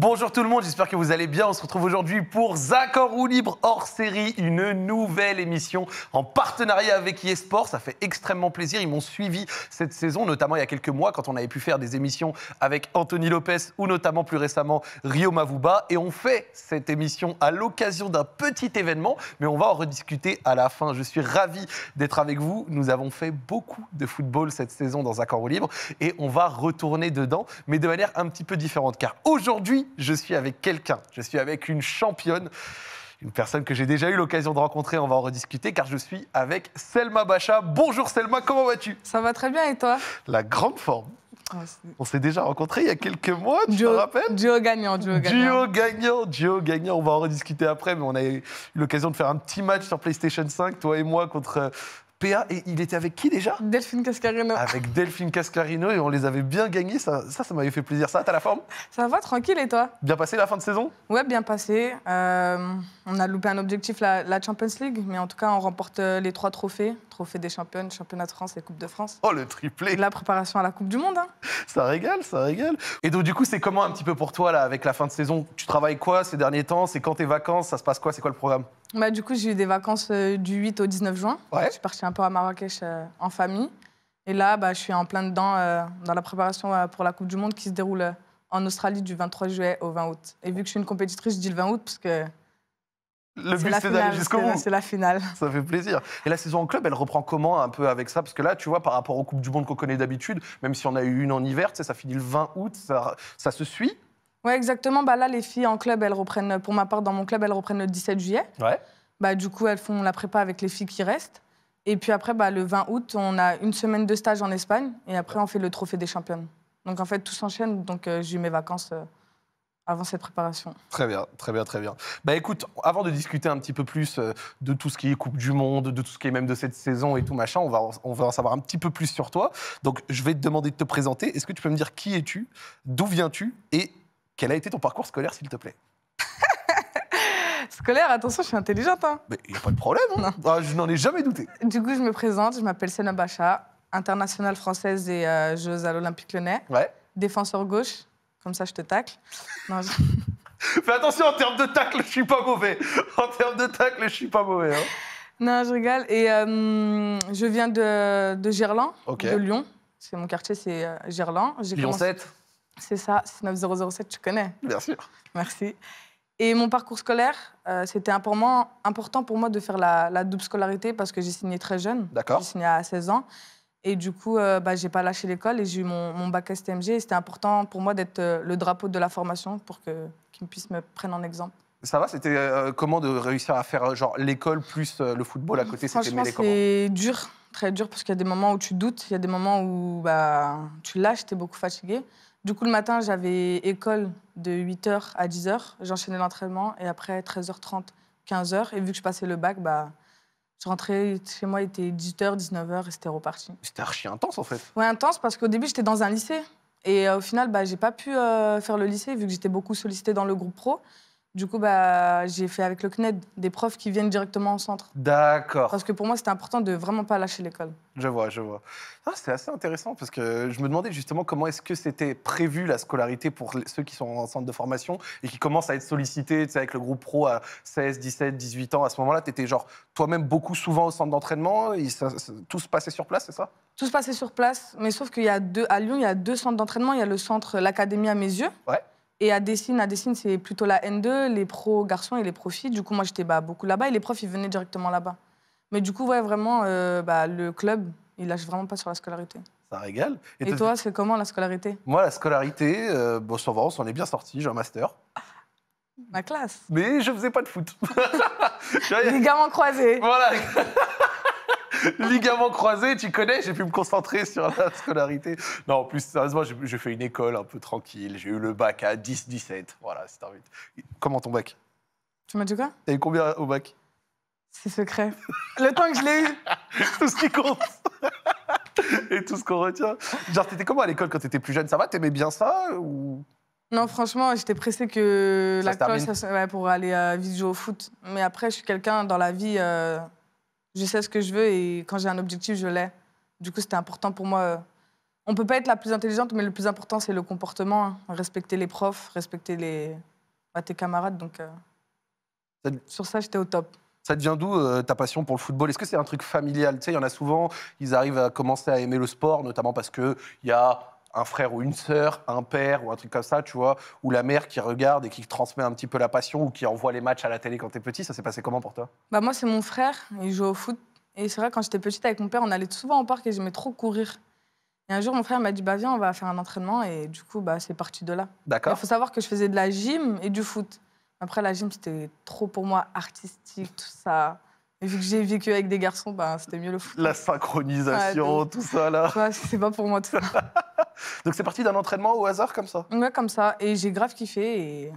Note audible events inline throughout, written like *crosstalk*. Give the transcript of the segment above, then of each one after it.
Bonjour tout le monde, j'espère que vous allez bien. On se retrouve aujourd'hui pour Zaccord ou Libre hors série, une nouvelle émission en partenariat avec eSport. Ça fait extrêmement plaisir. Ils m'ont suivi cette saison, notamment il y a quelques mois quand on avait pu faire des émissions avec Anthony Lopez ou notamment plus récemment Rio Mavuba. Et on fait cette émission à l'occasion d'un petit événement, mais on va en rediscuter à la fin. Je suis ravi d'être avec vous. Nous avons fait beaucoup de football cette saison dans Zaccord ou Libre et on va retourner dedans, mais de manière un petit peu différente. Car aujourd'hui, je suis avec quelqu'un, je suis avec une championne, une personne que j'ai déjà eu l'occasion de rencontrer, on va en rediscuter, car je suis avec Selma Bacha. Bonjour Selma, comment vas-tu Ça va très bien et toi La grande forme. Ah, on s'est déjà rencontré il y a quelques mois, tu te rappelles Duo gagnant, duo gagnant. Duo gagnant, duo gagnant. On va en rediscuter après, mais on a eu l'occasion de faire un petit match sur PlayStation 5, toi et moi, contre PA, et il était avec qui déjà Delphine Cascarino. Avec Delphine Cascarino, et on les avait bien gagnés. Ça, ça, ça m'avait fait plaisir. Ça, t'as la forme Ça va, tranquille, et toi Bien passé la fin de saison Ouais, bien passé. Euh, on a loupé un objectif, la, Champions League, mais en tout cas, on remporte euh, les trois trophées Trophée des champions, championnat de France et Coupe de France. Oh, le triplé La préparation à la Coupe du Monde. Hein. Ça régale, ça régale. Et donc, du coup, c'est comment un petit peu pour toi, là, avec la fin de saison Tu travailles quoi ces derniers temps C'est quand tes vacances Ça se passe quoi C'est quoi le programme bah, du coup, j'ai eu des vacances euh, du 8 au 19 juin. Je suis partie un peu à Marrakech euh, en famille. Et là, bah, je suis en plein dedans euh, dans la préparation pour la Coupe du Monde qui se déroule en Australie du 23 juillet au 20 août. Et vu que je suis une compétitrice, je dis le 20 août parce que. Le c'est d'aller jusqu'au C'est la finale. Ça fait plaisir. Et la saison en club, elle reprend comment un peu avec ça Parce que là, tu vois, par rapport aux Coupes du Monde qu'on connaît d'habitude, même si on a eu une en hiver, ça finit le 20 août, ça se suit. Oui, exactement. Bah, là, les filles en club, elles reprennent, pour ma part, dans mon club, elles reprennent le 17 juillet. Ouais. Bah, du coup, elles font la prépa avec les filles qui restent. Et puis après, bah, le 20 août, on a une semaine de stage en Espagne. Et après, on fait le trophée des championnes. Donc en fait, tout s'enchaîne. Donc euh, j'ai eu mes vacances. Euh, avant cette préparation. Très bien, très bien, très bien. Bah écoute, avant de discuter un petit peu plus euh, de tout ce qui est Coupe du Monde, de tout ce qui est même de cette saison et tout machin, on va, on va en savoir un petit peu plus sur toi. Donc je vais te demander de te présenter. Est-ce que tu peux me dire qui es-tu, d'où viens-tu et quel a été ton parcours scolaire, s'il te plaît *laughs* Scolaire, attention, je suis intelligente. Hein. Mais il n'y a pas de problème, hein. ah, je n'en ai jamais douté. Du coup, je me présente, je m'appelle Sena Bacha, internationale française et euh, Jeux à l'Olympique Lyonnais. Ouais. Défenseur gauche, comme ça je te tacle. Non, *laughs* Fais attention, en termes de tacle, je suis pas mauvais. En termes de tacle, je suis pas mauvais. Hein. Non, je rigole. Et euh, je viens de, de Gerland, de Lyon. C'est mon quartier, c'est euh, Gerland. Lyon 7 c'est ça, 9007, tu connais. Bien sûr. *laughs* Merci. Et mon parcours scolaire, euh, c'était important, pour moi de faire la, double scolarité parce que j'ai signé très jeune. D'accord. J'ai signé à 16 ans. Et du coup, euh, bah, je n'ai pas lâché l'école et j'ai eu mon, mon, bac STMG. c'était important pour moi d'être euh, le drapeau de la formation pour que, qu'ils puissent me prendre en exemple. Ça va C'était comment de réussir à faire genre l'école plus le football à côté Franchement, c'est dur, très dur, parce qu'il y a des moments où tu doutes, il y a des moments où bah, tu lâches, tu es beaucoup fatigué. Du coup, le matin, j'avais école de 8h à 10h. J'enchaînais l'entraînement et après 13h30, 15h. Et vu que je passais le bac, bah, je rentrais chez moi, il était 18h, 19h et c'était reparti. C'était archi intense en fait. Oui, intense parce qu'au début, j'étais dans un lycée. Et euh, au final, bah, j'ai pas pu euh, faire le lycée vu que j'étais beaucoup sollicité dans le groupe pro. Du coup, bah, j'ai fait avec le CNED des profs qui viennent directement au centre. D'accord. Parce que pour moi, c'était important de vraiment pas lâcher l'école. Je vois, je vois. Ah, c'est assez intéressant parce que je me demandais justement comment est-ce que c'était prévu la scolarité pour ceux qui sont en centre de formation et qui commencent à être sollicités avec le groupe pro à 16, 17, 18 ans. À ce moment-là, tu étais genre toi-même beaucoup souvent au centre d'entraînement. Tout se passait sur place, c'est ça Tout se passait sur place, mais sauf qu'il a deux, à Lyon, il y a deux centres d'entraînement. Il y a le centre, l'académie à mes yeux. Ouais et à Dessine, à c'est plutôt la N2, les pros garçons et les pros Du coup, moi, j'étais bah, beaucoup là-bas et les profs, ils venaient directement là-bas. Mais du coup, ouais, vraiment, euh, bah, le club, il lâche vraiment pas sur la scolarité. Ça régale. Et, toi, c'est comment la scolarité Moi, la scolarité, euh, bon, sans va, on s'en est bien sorti, j'ai un master. *laughs* Ma classe. Mais je faisais pas de foot. *laughs* les gamins croisés. Voilà. *laughs* *laughs* Ligament croisé, tu connais, j'ai pu me concentrer sur la scolarité. Non, en plus, sérieusement, j'ai fait une école un peu tranquille. J'ai eu le bac à 10-17. Voilà, c'est un Comment ton bac Tu m'as dit quoi et combien au bac C'est secret. le temps que je l'ai eu. *laughs* Tout ce qui compte. *laughs* Et tout ce qu'on retient. Genre, t'étais comment à l'école quand t'étais plus jeune Ça va T'aimais bien ça Non, franchement, j'étais pressé que la ouais, pour aller à euh, jouer au foot. Mais après, je suis quelqu'un dans la vie. Euh, je sais ce que je veux et quand j'ai un objectif, je l'ai. Du coup, c'était important pour moi. Euh, on ne peut pas être la plus intelligente, mais le plus important, c'est le comportement. Hein. Respecter les profs, respecter les... Bah, tes camarades. Donc, euh, sur ça, j'étais au top. Ça vient d'où euh, ta passion pour le football Est-ce que c'est un truc familial il y en a souvent, ils arrivent à commencer à aimer le sport, notamment parce qu'il y a un frère ou une sœur, un père ou un truc comme ça, tu vois, ou la mère qui regarde et qui transmet un petit peu la passion ou qui envoie les matchs à la télé quand t'es petit. Ça s'est passé comment pour toi Bah moi c'est mon frère, il joue au foot. Et c'est vrai, quand j'étais petite avec mon père, on allait souvent au parc et j'aimais trop courir. Et un jour, mon frère m'a dit, bah viens, on va faire un entraînement. Et du coup, bah, c'est parti de là. D'accord. Il faut savoir que je faisais de la gym et du foot. Après, la gym, c'était trop pour moi artistique, tout ça. Vu que j'ai vécu avec des garçons, bah, c'était mieux le foot. La synchronisation, tout ça là. c'est pas pour moi tout ça. *laughs* donc c'est parti d'un entraînement au hasard comme ça Ouais, comme ça. Et j'ai grave kiffé et.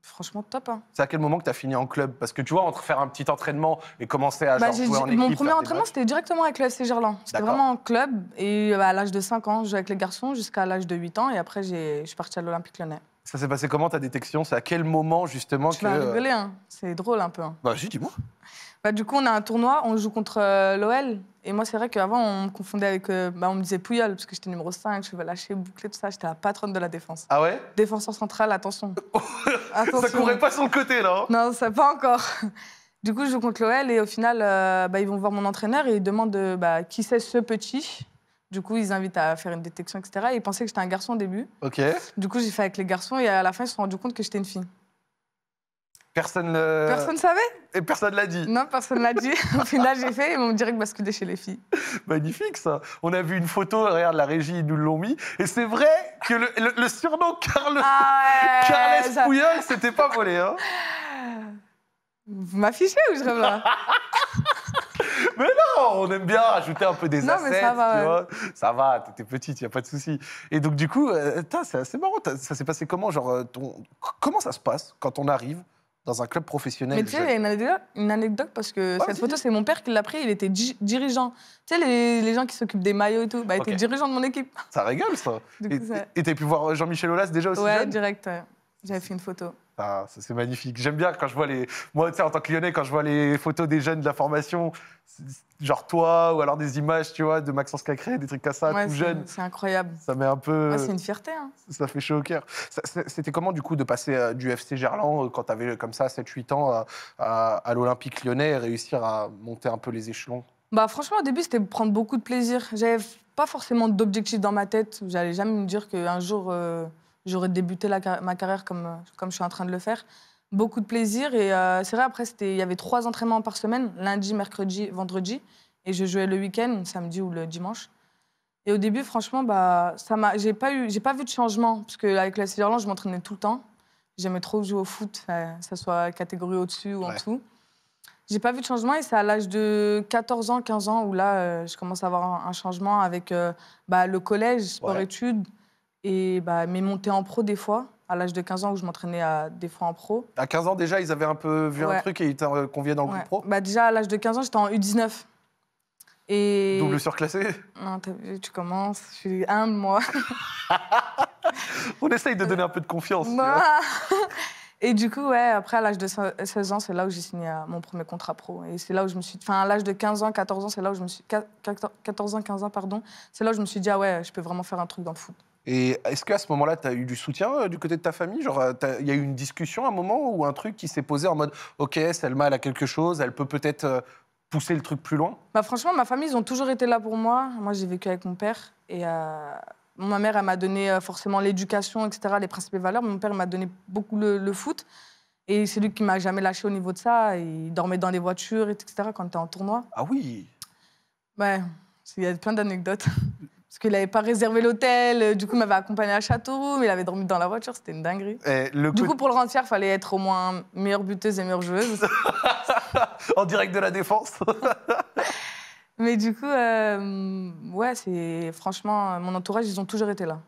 Franchement, top. Hein. C'est à quel moment que tu as fini en club Parce que tu vois, entre faire un petit entraînement et commencer à bah, jouer en équipe... Mon premier entraînement, c'était directement avec le FC Gerland. C'était vraiment en club. Et bah, à l'âge de 5 ans, je jouais avec les garçons jusqu'à l'âge de 8 ans. Et après, je suis partie à l'Olympique lyonnais. Ça s'est passé comment ta détection C'est à quel moment justement que. Tu euh, rigoler, hein. c'est drôle un peu. Hein. Bah, dis-moi. Bah, du coup, on a un tournoi, on joue contre euh, l'OL. Et moi, c'est vrai qu'avant, on me confondait avec. Euh, bah, on me disait Pouyol, parce que j'étais numéro 5, je vais lâcher, boucler, tout ça. J'étais la patronne de la défense. Ah ouais Défenseur central, attention. *laughs* attention. Ça courait pas sur le côté, là hein Non, ça pas encore. *laughs* Du coup, je joue contre l'OL et au final, bah, ils vont voir mon entraîneur et ils demandent bah, qui c'est ce petit. Du coup, ils invitent à faire une détection, etc. Et ils pensaient que j'étais un garçon au début. Ok. Du coup, j'ai fait avec les garçons et à la fin, ils se sont rendus compte que j'étais une fille. Personne ne Personne savait Et personne l'a dit Non, personne l'a dit. *laughs* Au final, j'ai fait et on direct basculer chez les filles. Magnifique ça On a vu une photo, regarde, la régie, ils nous l'ont mis. Et c'est vrai que le, surnom Carles ah c'était pas volé. Hein Vous m'affichez ou je reviens *laughs* Mais non, on aime bien ajouter un peu des non, assets, ça va, tu vois. Ça va, t'étais petite, il n'y a pas de souci. Et donc, du coup, euh, c'est assez marrant. Ça s'est passé comment Genre, euh, ton... Comment ça se passe quand on arrive dans un club professionnel. Mais tu sais, il y a une anecdote, parce que ah, cette photo, c'est mon père qui l'a pris. Il était dirigeant. Tu sais, les, les gens qui s'occupent des maillots et tout, bah, il était dirigeant de mon équipe. Ça régale, ça. et t'as pu voir euh, Jean-Michel Aulas déjà aussi Ouais, jeune direct. J'avais fait une photo. Ah, c'est magnifique. J'aime bien quand je vois les. Moi, tu sais, en tant que lyonnais, quand je vois les photos des jeunes de la formation, genre toi, ou alors des images, tu vois, de Maxence Cacré, des trucs comme ça, tout jeune. C'est incroyable. Ça met un peu. c'est une fierté. Hein. Ça fait chaud au cœur. C'était comment, du coup, de passer euh, du FC Gerland, euh, quand tu avais comme ça 7-8 ans, à, l'Olympique lyonnais et réussir à monter un peu les échelons bah, Franchement, au début, c'était prendre beaucoup de plaisir. J'avais pas forcément d'objectif dans ma tête. J'allais jamais me dire qu'un jour. Euh, j'aurais débuté ma carrière comme, euh, comme je suis en train de le faire. Beaucoup de plaisir. Et euh, c'est vrai, après, il y avait trois entraînements par semaine, lundi, mercredi, vendredi. Et je jouais le week-end, samedi ou le dimanche. Et au début, franchement, bah, ça j'ai pas eu, j'ai pas vu de changement parce qu'avec la Silverland, je m'entraînais tout le temps. J'aimais trop jouer au foot, que ce soit catégorie au-dessus ou en dessous. J'ai pas vu de changement et c'est à l'âge de 14 ans, 15 ans où là, euh, je commence à avoir un, changement avec bah, le collège, sport-études et bah, mes montées en pro des fois, à l'âge de 15 ans où je m'entraînais à, des fois en pro. À 15 ans déjà, ils avaient un peu vu un truc et ils t'ont euh, convié dans le groupe pro bah, Déjà, à l'âge de 15 ans, j'étais en U19. Et... Double surclassé Non, tu commences, je suis humble, moi. *laughs* On essaye de donner un peu de confiance. Bah. *laughs* Et du coup, ouais, après, à l'âge de 16 ans, c'est là où j'ai signé euh, mon premier contrat pro. Et c'est là où je me suis. Enfin, à l'âge de 15 ans, 14 ans, c'est là où je me suis. 14 ans, 15 ans, pardon. C'est là où je me suis dit, ah ouais, je peux vraiment faire un truc dans le foot. Et est-ce qu'à ce, moment-là, tu as eu du soutien euh, du côté de ta famille Genre, euh, il y a eu une discussion à un moment ou un truc qui s'est posé en mode Ok, Selma, elle a quelque chose, elle peut peut-être euh, pousser le truc plus loin bah, Franchement, ma famille, ils ont toujours été là pour moi. Moi, j'ai vécu avec mon père. Et ma mère, elle m'a donné forcément l'éducation, etc., les principes et valeurs. Mon père m'a donné beaucoup le, foot. Et c'est lui qui m'a jamais lâché au niveau de ça. Il dormait dans les voitures, etc., quand tu es en tournoi. Ah oui Ouais, il y a plein d'anecdotes parce qu'il n'avait pas réservé l'hôtel. Euh, du coup, il m'avait accompagné à Châteauroux, mais il avait dormi dans la voiture, c'était une dinguerie. Eh, le du coup, pour le rendre il fallait être au moins meilleure buteuse et meilleure joueuse. *laughs* en direct de la défense *laughs* Mais du coup, euh, ouais, c'est franchement, euh, mon entourage, ils ont toujours été là.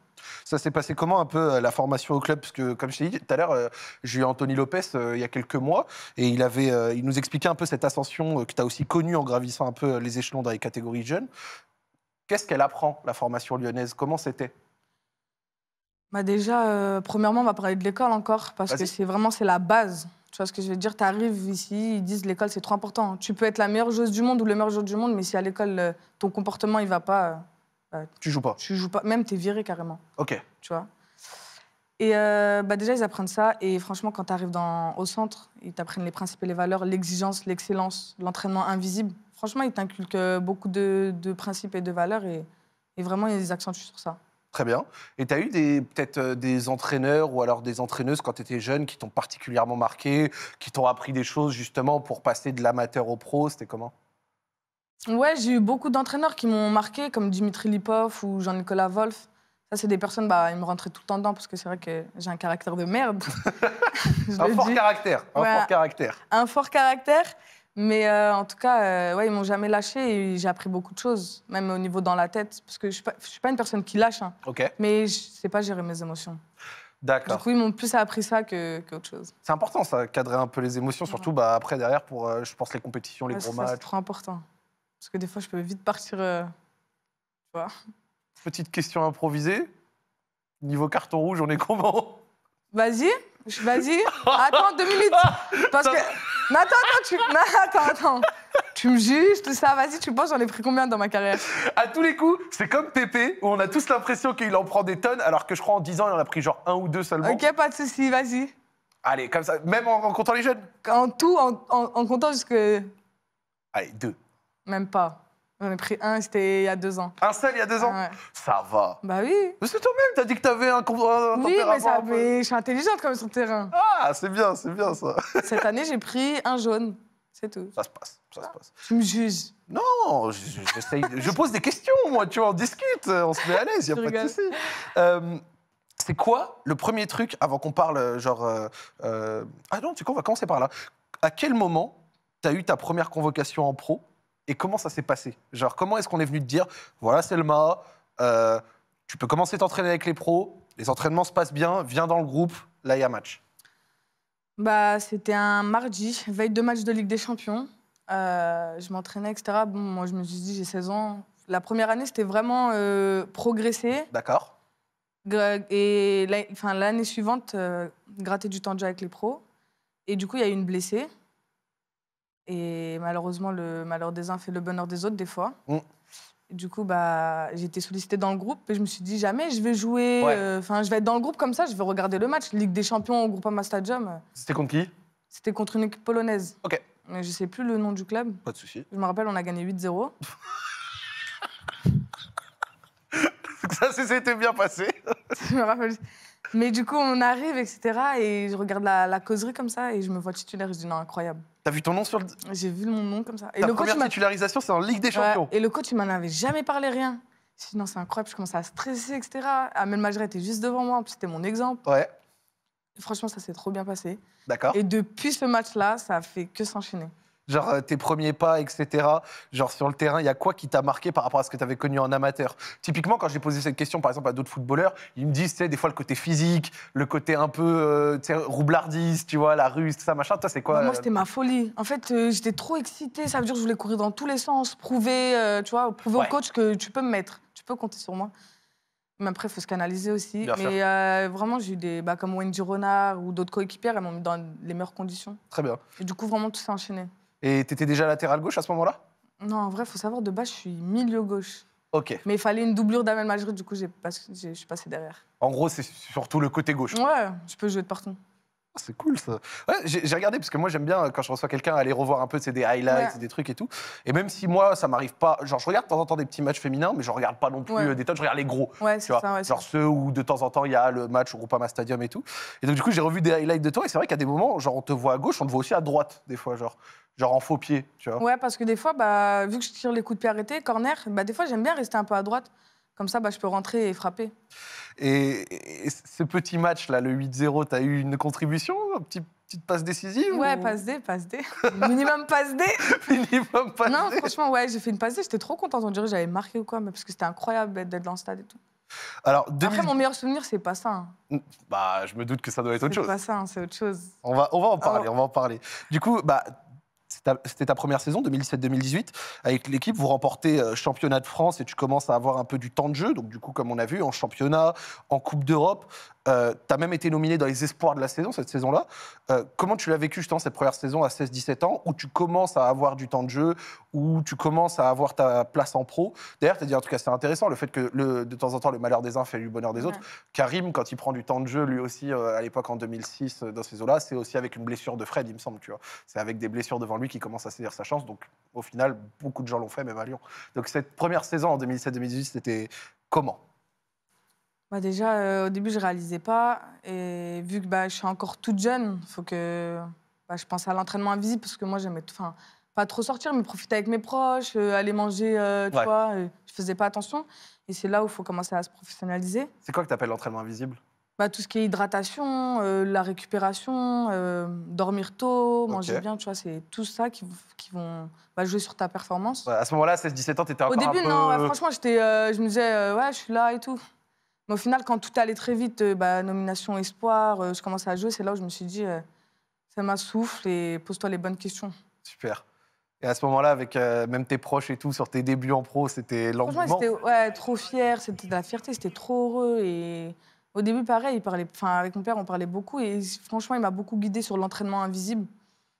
Ça s'est passé comment un peu la formation au club Parce que, comme je t'ai dit tout à l'heure, j'ai eu Anthony Lopez il y a quelques mois et il, avait, il nous expliquait un peu cette ascension que tu as aussi connue en gravissant un peu les échelons dans les catégories jeunes. Qu'est-ce qu'elle apprend, la formation lyonnaise Comment c'était bah Déjà, euh, premièrement, on va parler de l'école encore, parce que c'est vraiment c'est la base. Tu vois ce que je veux dire Tu arrives ici, ils disent l'école, c'est trop important. Tu peux être la meilleure joueuse du monde ou le meilleur joueur du monde, mais si à l'école, euh, ton comportement, il va pas. Euh, bah, tu joues pas Tu joues pas. Même, tu es viré carrément. Ok. Tu vois et bah déjà, ils apprennent ça. Et franchement, quand tu arrives dans, au centre, ils t'apprennent les principes et les valeurs, l'exigence, l'excellence, l'entraînement invisible franchement, ils t'inculquent euh, beaucoup de, principes et de valeurs et, vraiment, et vraiment, des accentuent sur ça. Très bien. Et tu as eu peut-être euh, des entraîneurs ou alors des entraîneuses quand tu étais jeune qui t'ont particulièrement marqué, qui t'ont appris des choses justement pour passer de l'amateur au pro C'était comment Ouais, j'ai eu beaucoup d'entraîneurs qui m'ont marqué, comme Dimitri Lipov ou Jean-Nicolas Wolf. Ça, c'est des personnes, bah, ils me rentraient tout le temps dedans parce que c'est vrai que j'ai un caractère de merde. *laughs* *laughs* un fort caractère. Un fort caractère. Un fort caractère. Mais euh, en tout cas, euh, ouais, ils m'ont jamais lâché et j'ai appris beaucoup de choses, même au niveau dans la tête, parce que je suis pas, suis pas une personne qui lâche, hein. mais je sais pas gérer mes émotions. D'accord. Du coup, ils m'ont plus appris ça qu'autre chose. C'est important, ça, cadrer un peu les émotions, surtout bah, après, derrière, pour, euh, je pense, les compétitions, les gros matchs. C'est trop important. Parce que des fois, je peux vite partir. Petite question improvisée. Niveau carton rouge, on est comment Vas-y. Vas-y, attends deux minutes. Parce que. *laughs* attends, attends, tu... attends, attends. Tu me juges, tout ça, vas-y, tu penses, j'en ai pris combien dans ma carrière À tous les coups, c'est comme Pépé, où on a tous l'impression qu'il en prend des tonnes, alors que je crois en 10 ans, il en a pris genre un ou deux seulement. Ok, pas de soucis, vas-y. Allez, comme ça, même en, comptant les jeunes En tout, en, en, en comptant jusque. Allez, deux. Même pas. J'en ai pris un, c'était il y a deux ans. Un seul il y a deux ans Ça va. Bah oui. C'est toi-même, t'as dit que t'avais un, un Oui, mais, je suis intelligente quand même sur le terrain. Ah, c'est bien, c'est bien ça. Cette année, j'ai pris un jaune. C'est tout. Ça se passe, ça se passe. Tu me juges Non, je, pose des questions, moi, tu vois, on discute, on se met à l'aise, il n'y a pas de souci. Euh, c'est quoi le premier truc avant qu'on parle, euh, genre. Euh, ah non, tu sais quoi, on va commencer par là. À quel moment tu as eu ta première convocation en pro et comment ça s'est passé Genre, comment est-ce qu'on est venu te dire, voilà Selma, euh, tu peux commencer à t'entraîner avec les pros, les entraînements se passent bien, viens dans le groupe, là il y a match bah, C'était un mardi, veille de match de Ligue des Champions. Euh, je m'entraînais, etc. Bon, moi je me suis dit, j'ai 16 ans. La première année, c'était vraiment euh, progresser. D'accord. Et l'année suivante, euh, gratter du temps déjà avec les pros. Et du coup, il y a eu une blessée. Et malheureusement, le malheur des uns fait le bonheur des autres, des fois. Mm. Du coup, bah, j'ai été sollicitée dans le groupe et je me suis dit jamais je vais jouer. Euh, enfin, je vais être dans le groupe comme ça, je vais regarder le match. Ligue des Champions au groupe Stadium. C'était contre qui C'était contre une équipe polonaise. Ok. Mais je sais plus le nom du club. Pas de souci. Je me rappelle, on a gagné 8-0. *laughs* ça, c'était bien passé. *laughs* je me rappelle. Mais du coup, on arrive, etc. Et je regarde la, la causerie comme ça et je me vois titulaire. Je dis non, incroyable. T'as vu ton nom sur le. J'ai vu mon nom comme ça. Et le coach, première titularisation, c'est en Ligue des Champions. et le coach, il m'en avait jamais parlé rien. Je dit, non, c'est incroyable, je commençais à stresser, etc. Amel Majra était juste devant moi, en plus, c'était mon exemple. Ouais. franchement, ça s'est trop bien passé. D'accord. Et depuis ce match-là, ça a fait que s'enchaîner. Genre euh, tes premiers pas, etc. Genre sur le terrain, il y a quoi qui t'a marqué par rapport à ce que tu avais connu en amateur Typiquement, quand j'ai posé cette question, par exemple, à d'autres footballeurs, ils me disent, tu sais, des fois le côté physique, le côté un peu euh, sais roublardiste, tu vois, la ruse, tout ça, machin. Toi, c'est quoi bah, Moi, euh, c'était ma folie. En fait, j'étais trop excitée. Ça veut dire que je voulais courir dans tous les sens, prouver, tu vois, prouver au coach que tu peux me mettre, tu peux compter sur moi. Mais après, il faut se canaliser aussi. mais vraiment, j'ai eu des. Bah, comme Wendy Renard ou d'autres coéquipières, elles m'ont mis dans les meilleures conditions. Très bien. Et du coup, vraiment, tout s'est enchaîné. Et t'étais déjà latéral gauche à ce moment-là Non, en vrai, il faut savoir, de base, je suis milieu gauche. Ok. Mais il fallait une doublure d'Amel Majri, du coup, j'ai je suis passé derrière. En gros, c'est surtout le côté gauche. Ouais, je peux jouer de partout. C'est cool ça. j'ai regardé parce que moi j'aime bien euh, quand je reçois quelqu'un aller revoir un peu des highlights, des trucs et tout. Et même si moi ça m'arrive pas, genre je regarde de temps en temps des petits matchs féminins, mais je regarde pas non plus euh, des tonnes, je regarde les gros. Ouais c'est ça, genre ceux où de temps en temps il y a le match au Groupama Stadium et tout. Et donc du coup j'ai revu des highlights de toi et c'est vrai qu'à des moments genre on te voit à gauche, on te voit aussi à droite des fois genre genre en faux pied, tu vois. Ouais parce que des fois bah vu que je tire les coups de pied arrêtés, corner, bah, des fois j'aime bien rester un peu à droite. Comme ça, bah, je peux rentrer et frapper. Et, ce petit match-là, le 8-0, tu as eu une contribution un petit, Petite passe décisive Ouais, passe D, passe D. *laughs* Minimum passe D. *laughs* Minimum passe Non, franchement, ouais, j'ai fait une passe D. J'étais trop contente. On dirait que j'avais marqué ou quoi, parce que c'était incroyable d'être dans le stade et tout. Alors, Après, mon meilleur souvenir, c'est pas ça. Hein. Bah, je me doute que ça doit être autre chose. C'est pas ça, hein, c'est autre chose. On va, on va en oh. parler, on va en parler. Du coup, bah, c'était ta première saison, 2017-2018. Avec l'équipe, vous remportez euh, championnat de France et tu commences à avoir un peu du temps de jeu. Donc, du coup, comme on a vu, en championnat, en Coupe d'Europe. Euh, tu as même été nominé dans les espoirs de la saison, cette saison-là. Euh, comment tu l'as vécu, justement, cette première saison à 16-17 ans, où tu commences à avoir du temps de jeu, où tu commences à avoir ta place en pro D'ailleurs, tu as dit en tout cas, c'est intéressant, le fait que de temps en temps, le malheur des uns fait le bonheur des autres. Karim, quand il prend du temps de jeu, lui aussi, euh, à l'époque, en 2006, dans ces eaux-là, c'est aussi avec une blessure de Fred, il me semble, C'est avec des blessures devant lui qu'il commence à saisir sa chance. Donc, au final, beaucoup de gens l'ont fait, même à Lyon. Donc, cette première saison en 2007-2018, c'était comment bah, déjà, euh, au début, je réalisais pas. Et vu que bah, je suis encore toute jeune, faut que bah, je pense à l'entraînement invisible parce que moi, j'aimais enfin, pas trop sortir, mais profiter avec mes proches, euh, aller manger, Je euh, tu je faisais pas attention. Et c'est là où il faut commencer à se professionnaliser. C'est quoi que tu appelles l'entraînement invisible bah, Tout ce qui est hydratation, la récupération, dormir tôt, manger bien, tu vois, c'est tout ça qui, qui vont jouer sur ta performance. à ce moment-là, 16-17 ans, tu étais encore Au début, non, franchement, je me disais, ouais, je suis là et tout. Mais au final, quand tout allait très vite, euh, bah, nomination espoir, euh, je commençais à jouer, c'est là où je me suis dit, euh, ça m'assouffle et pose-toi les bonnes questions. Super. Et à ce moment-là, avec même tes proches et tout, sur tes débuts en pro, c'était l'engouement c'était ouais, trop fier, c'était de la fierté, c'était trop heureux. Et au début, pareil, il parlait, avec mon père, on parlait beaucoup. Et franchement, il m'a beaucoup guidé sur l'entraînement invisible.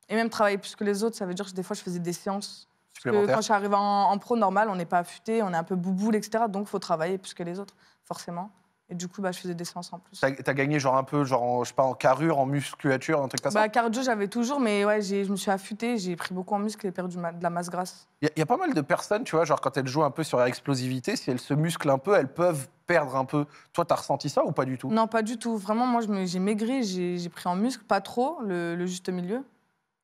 Et même travailler plus que les autres, ça veut dire que des fois, je faisais des séances. quand je suis arrivée en, en pro normal, on n'est pas affûté, on est un peu bouboule, etc. Donc, il faut travailler plus que les autres, forcément. Et du coup, bah, je faisais des séances en plus. T'as as gagné genre un peu, genre en, je sais pas, en carrure, en musculature, un truc comme bah, ça bah, Cardio, j'avais toujours, mais ouais, je me suis affûtée, j'ai pris beaucoup en muscle et perdu de la masse grasse. Il y, a pas mal de personnes, tu vois, genre quand elles jouent un peu sur leur explosivité, si elles se musclent un peu, elles peuvent perdre un peu. Toi, as ressenti ça ou pas du tout Non, pas du tout. Vraiment, moi, j'ai maigri, j'ai pris en muscle, pas trop, le, juste milieu.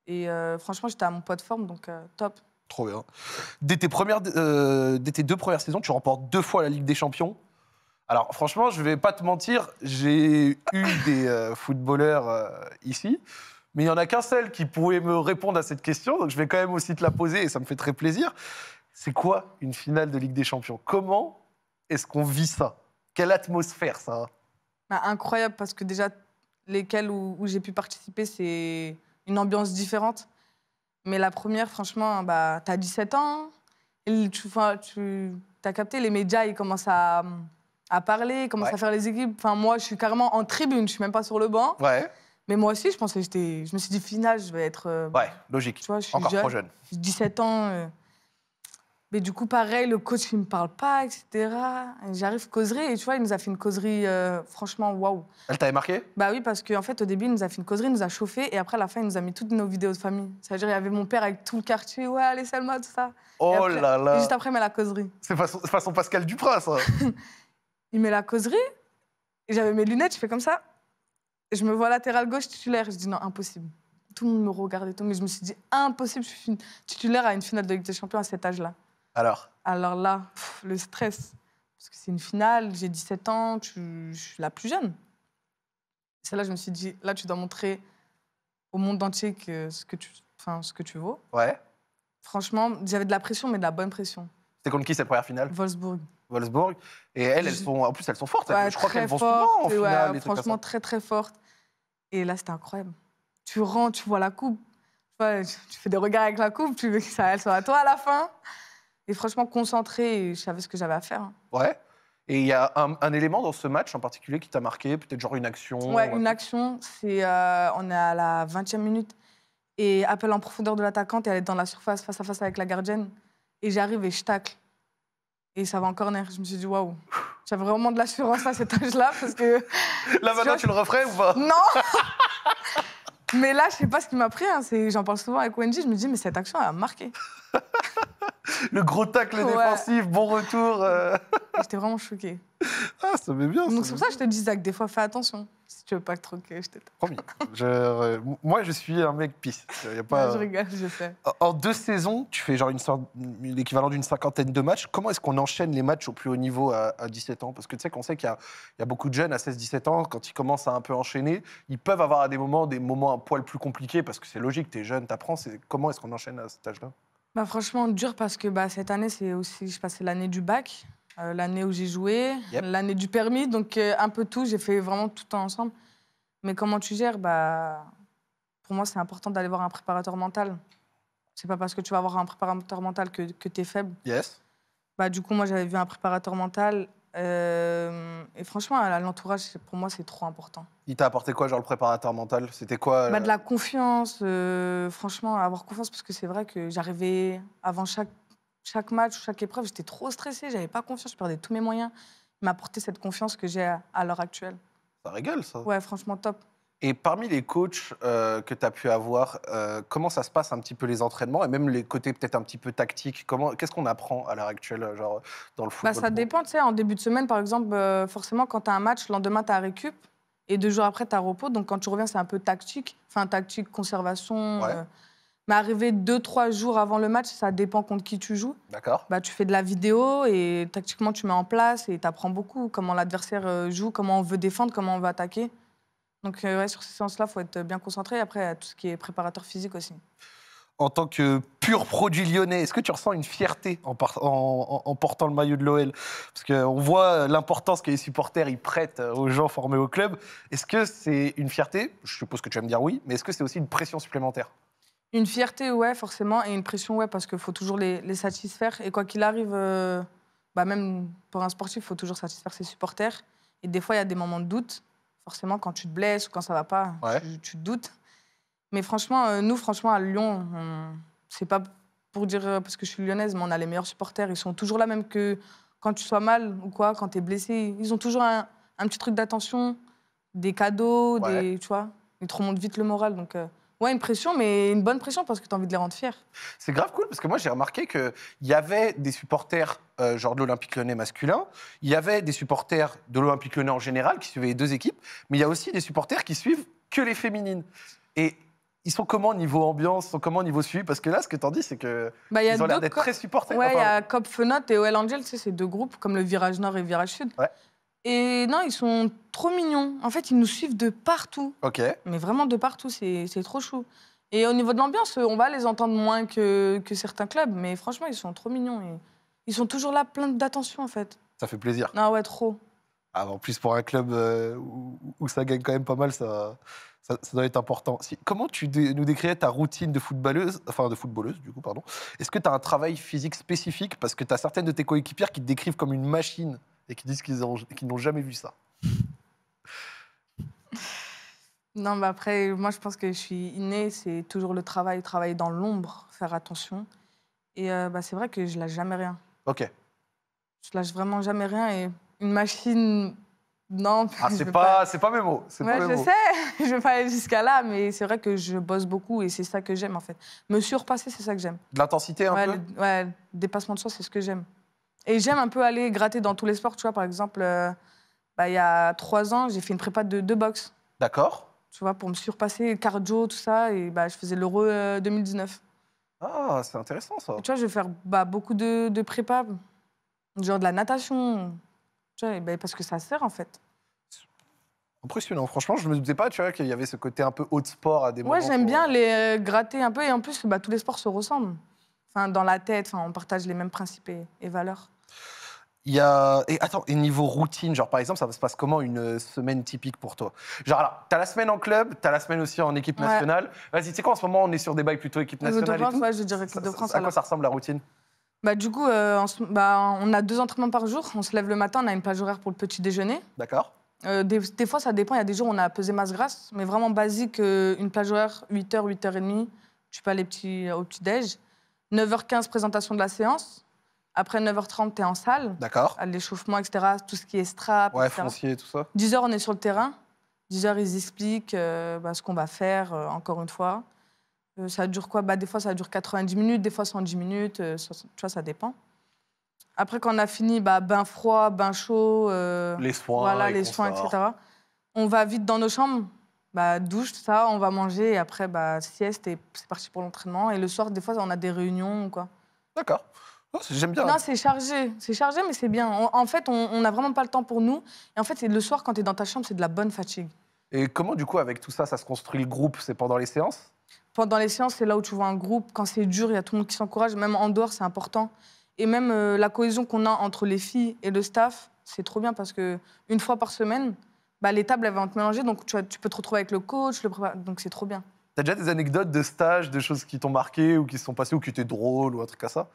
Et euh, franchement, j'étais à mon poids de forme, donc euh, top. Trop bien. Dès tes, premières, euh, dès tes deux premières saisons, tu remportes deux fois la Ligue des Champions alors franchement, je vais pas te mentir, j'ai eu des euh, footballeurs euh, ici, mais il n'y en a qu'un seul qui pourrait me répondre à cette question, donc je vais quand même aussi te la poser et ça me fait très plaisir. C'est quoi une finale de Ligue des Champions Comment est-ce qu'on vit ça Quelle atmosphère ça hein bah, Incroyable parce que déjà, lesquelles où, j'ai pu participer, c'est une ambiance différente. Mais la première, franchement, bah, tu as 17 ans, et tu, tu as capté, les médias, ils commencent à à parler, commence à faire les équipes. Enfin, moi, je suis carrément en tribune, je suis même pas sur le banc. Ouais. Mais moi aussi, je pensais j'étais. Je me suis dit, final, je vais être. Euh, ouais, logique. Tu vois, je suis Encore jeune, trop jeune. 17 ans. Euh. Mais du coup, pareil, le coach, il me parle pas, etc. J'arrive causerie, et tu vois, il nous a fait une causerie, euh, franchement, waouh. Elle t'avait marqué Bah oui, parce qu'en en fait, au début, il nous a fait une causerie, il nous a chauffé, et après, à la fin, il nous a mis toutes nos vidéos de famille. C'est-à-dire, il y avait mon père avec tout le quartier, ouais, allez, Salma, tout ça. Oh là là. juste après, mais la causerie. C'est façon, façon Pascal Duprat, ça. *laughs* Il met la causerie. J'avais mes lunettes, je fais comme ça. Je me vois latéral gauche titulaire. Je dis non, impossible. Tout le monde me regardait, tout, mais je me suis dit impossible. Je suis titulaire à une finale de Ligue des Champions à cet âge-là. Alors Alors là, le stress. Parce que c'est une finale, j'ai 17 ans, je suis la plus jeune. C'est là je me suis dit, là, tu dois montrer au monde entier ce que tu, enfin, ce que tu vaux. Ouais. Franchement, j'avais de la pression, mais de la bonne pression. C'était contre qui cette première finale Wolfsburg. Wolfsburg. Et elles, elles sont, en plus, elles sont fortes. je crois qu'elles vont souvent en franchement, très, très fortes. Et là, c'était incroyable. Tu rentres, tu vois la coupe. Tu, fais des regards avec la coupe, tu veux elle soit à toi à la fin. Et franchement, concentré, je savais ce que j'avais à faire. Hein. Ouais. Et il y a un, élément dans ce match en particulier qui t'a marqué, peut-être genre une action Ouais, une action. C'est, euh, on est à la 20e minute et appel en profondeur de l'attaquante et elle est dans la surface face à face avec la gardienne. Et j'arrive et je tacle. Et ça va en corner. Je me suis dit, waouh, j'avais vraiment de l'assurance à cet âge-là parce que. *laughs* Là maintenant, tu, le referais ou pas Non *laughs* Mais là, je sais pas ce qui m'a pris. Hein. J'en parle souvent avec Wendy. Je me dis, mais cette action, elle a marqué. *laughs* le gros tacle défensif, bon retour. Euh. J'étais vraiment choquée. Ah, ça met bien. Ça Donc c'est pour ça que je te dis, Zach, des fois, fais attention. Si tu veux pas trop que je te Promis. Euh, moi, je suis un mec piste. je je sais. En deux saisons, tu fais genre une sorte, l'équivalent d'une cinquantaine de matchs. Comment est-ce qu'on enchaîne les matchs au plus haut niveau à, 17 ans Parce que tu sais qu'on sait qu'il y, a beaucoup de jeunes à 16-17 ans, quand ils commencent à un peu enchaîner, ils peuvent avoir à des moments des moments un poil plus compliqués parce que c'est logique, tu es jeune, tu apprends. Comment est-ce qu'on enchaîne à cet âge-là bah franchement, dur parce que bah, cette année, c'est aussi, je passais l'année du bac. Euh, l'année où j'ai joué, l'année du permis, donc euh, un peu tout, j'ai fait vraiment tout temps ensemble. Mais comment tu gères bah, Pour moi, c'est important d'aller voir un préparateur mental. C'est pas parce que tu vas avoir un préparateur mental que, que tu es faible. Yes. Bah, du coup, moi, j'avais vu un préparateur mental. Euh, et franchement, l'entourage, pour moi, c'est trop important. Il t'a apporté quoi, genre le préparateur mental C'était quoi bah, De la confiance, franchement, avoir confiance, parce que c'est vrai que j'arrivais avant chaque chaque match, chaque épreuve, j'étais trop stressée, j'avais pas confiance, je perdais tous mes moyens. Il m'a apporté cette confiance que j'ai à, l'heure actuelle. Ça régale, ça. Ouais, franchement, top. Et parmi les coachs euh, que tu as pu avoir, euh, comment ça se passe un petit peu les entraînements et même les côtés peut-être un petit peu tactiques comment, Qu'est-ce qu'on apprend à l'heure actuelle euh, genre, dans le bah, football Ça dépend, tu sais, en début de semaine par exemple, forcément quand tu as un match, le lendemain tu as récup et deux jours après tu as repos, donc quand tu reviens c'est un peu tactique, enfin tactique, conservation, ouais. Mais arriver deux, trois jours avant le match, ça dépend contre qui tu joues. D'accord. Bah, tu fais de la vidéo et tactiquement, tu mets en place et tu apprends beaucoup comment l'adversaire euh, joue, comment on veut défendre, comment on veut attaquer. Donc, euh, sur ces séances-là, il faut être bien concentré. Après, à tout ce qui est préparateur physique aussi. En tant que pur produit lyonnais, est-ce que tu ressens une fierté en, en... portant le maillot de l'OL Parce qu'on voit l'importance que les supporters y prêtent euh, aux gens formés au club. Est-ce que c'est une fierté Je suppose que tu vas me dire oui, mais est-ce que c'est aussi une pression supplémentaire une fierté, ouais, forcément, et une pression, ouais, parce qu'il faut toujours les, satisfaire. Et quoi qu'il arrive, euh, bah même pour un sportif, il faut toujours satisfaire ses supporters. Et des fois, il y a des moments de doute. Forcément, quand tu te blesses ou quand ça va pas, tu, te doutes. Mais franchement, euh, nous, franchement, à Lyon, c'est pas pour dire euh, parce que je suis lyonnaise, mais on a les meilleurs supporters. Ils sont toujours là, même que quand tu sois mal ou quoi, quand tu es blessé. Ils ont toujours un, petit truc d'attention, des cadeaux, des, tu vois. Ils te remontent vite le moral. Donc, Ouais, une pression, mais une bonne pression parce que tu as envie de les rendre fiers. C'est grave cool parce que moi j'ai remarqué qu'il y avait des supporters euh, genre de l'Olympique lyonnais masculin, il y avait des supporters de l'Olympique lyonnais en général qui suivaient les deux équipes, mais il y a aussi des supporters qui suivent que les féminines. Et ils sont comment niveau ambiance, ils sont comment niveau suivi Parce que là, ce que t'en dis, c'est que bah, ils ont l'air d'être très supportés. Oui, il y a Cop et OL Angel, tu c'est deux groupes comme le Virage Nord et le Virage Sud. Et non, ils sont trop mignons. En fait, ils nous suivent de partout. Ok. Mais vraiment de partout, c'est trop chou. Et au niveau de l'ambiance, on va les entendre moins que, que, certains clubs, mais franchement, ils sont trop mignons. Et ils sont toujours là, pleins d'attention, en fait. Ça fait plaisir. Ah ouais, trop. Ah, en plus, pour un club euh, où, ça gagne quand même pas mal, ça, ça, doit être important. comment tu nous décrirais ta routine de footballeuse, enfin de footballeuse, du coup, pardon Est-ce que tu as un travail physique spécifique Parce que tu as certaines de tes coéquipières qui te décrivent comme une machine et qui disent qu'ils n'ont jamais vu ça. *laughs* Non, mais bah après, moi, je pense que je suis innée, c'est toujours le travail, travailler dans l'ombre, faire attention. Et euh, bah, c'est vrai que je lâche jamais rien. Ok. Je lâche vraiment jamais rien et une machine. Non. Ah, *laughs* c'est pas, pas... c'est pas mes mots. je sais, *laughs* je vais pas aller jusqu'à là, mais c'est vrai que je bosse beaucoup et c'est ça que j'aime en fait. Me surpasser, c'est ça que j'aime. De l'intensité un peu Ouais, dépassement de soi, c'est ce que j'aime. Et j'aime un peu aller gratter dans tous les sports. Tu vois, par exemple, euh, bah, il y a trois ans, j'ai fait une prépa de, boxe. D'accord. Tu vois, pour me surpasser, cardio, tout ça. Et bah, je faisais l'Euro 2019. Euh, ah, c'est intéressant ça. tu vois, je vais faire bah, beaucoup de, de prépa, genre de la natation. Tu vois, bah, parce que ça sert en fait. Impressionnant, franchement, je ne me doutais pas tu vois, qu'il y avait ce côté un peu haut de sport à des moments. Moi, j'aime bien euh, les gratter un peu et en plus, bah, tous les sports se ressemblent enfin, dans la tête, enfin, on partage les mêmes principes et, valeurs. Il y a... Et attends, et niveau routine, genre par exemple, ça se passe comment une euh, semaine typique pour toi Genre, alors, t'as la semaine en club, t'as la semaine aussi en équipe nationale. Vas-y, tu sais quoi, en ce moment, on est sur des bails plutôt équipe nationale. France, moi, je dirais équipe de France. à quoi ça ressemble la routine bah, du coup, on, euh, bah, on a deux entraînements par jour. On se lève le matin, on a une plage horaire pour le petit déjeuner. D'accord. Euh, des, fois, ça dépend. Il y a des jours où on a pesé masse grasse, mais vraiment basique, une plage horaire 8h, 8h30. tu suis pas les au petit-déj. 9h15, présentation de la séance. Après 9h30, tu es en salle. D'accord. À l'échauffement, etc. Tout ce qui est strap. Ouais, foncier, tout ça. 10h, on est sur le terrain. 10h, ils expliquent euh, bah, ce qu'on va faire, euh, encore une fois. Euh, ça dure quoi bah, Des fois, ça dure 90 minutes, des fois 110 minutes. tu vois, ça dépend. Après, quand on a fini, bah, bain froid, bain chaud. les les, les soins, etc. On va vite dans nos chambres. Bah, douche, tout ça, on va manger, et après, bah, sieste, et c'est parti pour l'entraînement. Et le soir, des fois, on a des réunions, quoi. D'accord. J'aime bien. Non, c'est chargé. C'est chargé, mais c'est bien. en fait, on n'a vraiment pas le temps pour nous. Et en fait, c'est le soir, quand tu es dans ta chambre, c'est de la bonne fatigue. Et comment, du coup, avec tout ça, ça se construit le groupe C'est pendant les séances Pendant les séances, c'est là où tu vois un groupe. Quand c'est dur, il y a tout le monde qui s'encourage. Même en dehors, c'est important. Et même euh, la cohésion qu'on a entre les filles et le staff, c'est trop bien parce que une fois par semaine, bah, les tables elles vont te mélanger, donc tu, tu peux te retrouver avec le coach, le donc c'est trop bien. T'as déjà des anecdotes de stages, de choses qui t'ont marqué ou qui se sont passées ou qui étaient drôles ou un truc comme ça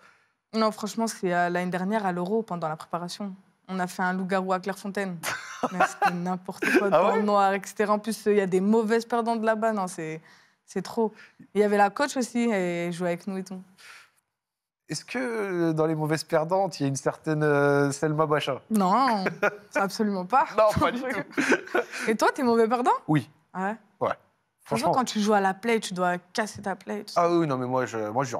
Non, franchement, c'est euh, l'année dernière à l'Euro, pendant la préparation. On a fait un loup-garou à Clairefontaine. *laughs* c'était n'importe quoi, ah ouais noir, etc. En plus, il y a des mauvaises perdantes là-bas, non, c'est trop. Il y avait la coach aussi, elle jouait avec nous et tout. Est-ce que euh, dans les mauvaises perdantes, il y a une certaine euh, Selma Bacha Non, absolument pas. *laughs* non, pas du *laughs* tout. *laughs* Et toi, t'es mauvais perdant Oui. Ouais. Franchement, quand tu joues à la play, tu dois casser ta play. Ah oui, non, mais moi, je, moi, je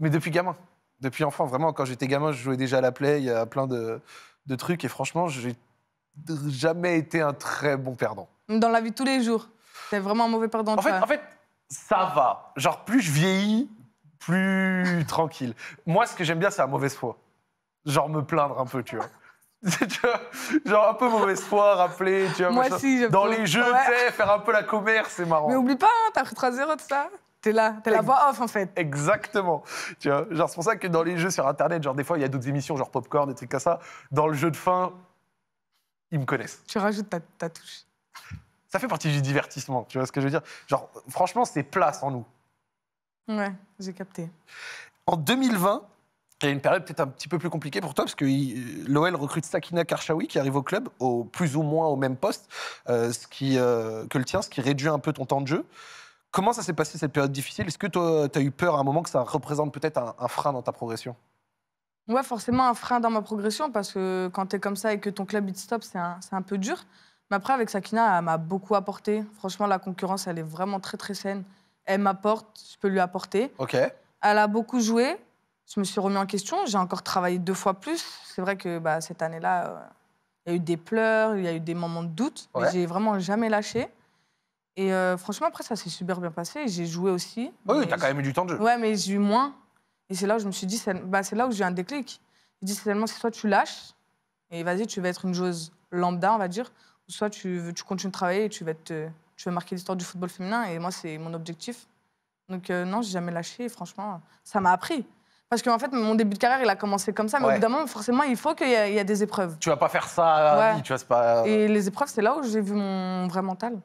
Mais depuis gamin, depuis enfant, vraiment, quand j'étais gamin, je jouais déjà à la play, il y a plein de, trucs, et franchement, j'ai jamais été un très bon perdant. Dans la vie tous les jours, t'es vraiment un mauvais perdant. En fait, en fait, ça va. Genre, plus je vieillis, plus tranquille. Moi, ce que j'aime bien, c'est la mauvaise foi. Genre me plaindre un peu, tu vois. *laughs* genre un peu mauvaise foi, rappeler, tu vois. Moi aussi. Dans les jeux, faire un peu la commerce, c'est marrant. Mais oublie pas, hein, t'as pris 3-0 de ça. T'es là, t'es la voix off en fait. Exactement. Tu vois, genre c'est pour ça que dans les jeux sur internet, genre des fois il y a d'autres émissions genre Popcorn, des trucs comme ça. Dans le jeu de fin, ils me connaissent. Tu rajoutes ta, ta touche. Ça fait partie du divertissement, tu vois ce que je veux dire Genre franchement, c'est place en nous. Ouais, j'ai capté. En 2020, il y a une période peut-être un petit peu plus compliquée pour toi, parce que euh, l'OL recrute Sakina Karchaoui, qui arrive au club, au, plus ou moins au même poste euh, ce euh, que le tien, ce qui réduit un peu ton temps de jeu. Comment ça s'est passé cette période difficile Est-ce que tu as eu peur à un moment que ça représente peut-être un, frein dans ta progression Oui, forcément un frein dans ma progression, parce que quand tu es comme ça et que ton club il stop, c'est un, un, peu dur. Mais après, avec Sakina, elle m'a beaucoup apporté. Franchement, la concurrence, elle est vraiment très très saine. Elle m'apporte, je peux lui apporter. Ok. Elle a beaucoup joué. Je me suis remis en question. J'ai encore travaillé deux fois plus. C'est vrai que bah, cette année-là, euh, il y a eu des pleurs, il y a eu des moments de doute. Mais j'ai vraiment jamais lâché. Et euh, franchement, après, ça s'est super bien passé. J'ai joué aussi. Oui, oui, as quand même eu du temps de jeu. Ouais, mais j'ai eu moins. Et c'est là où je me suis dit, c'est bah, là où j'ai eu un déclic. Je dit, c'est tellement, c'est soit tu lâches, et vas-y, tu vas être une joueuse lambda, on va dire, ou soit tu, tu continues de travailler et tu vas être euh, je veux marquer l'histoire du football féminin et moi, c'est mon objectif. Donc euh, non, j'ai jamais lâché. franchement, ça m'a appris. Parce qu'en fait, mon début de carrière, il a commencé comme ça. Mais évidemment, forcément, il faut qu'il y, ait des épreuves. Tu vas pas faire ça pas... Et les épreuves, c'est là où j'ai vu mon vrai mental.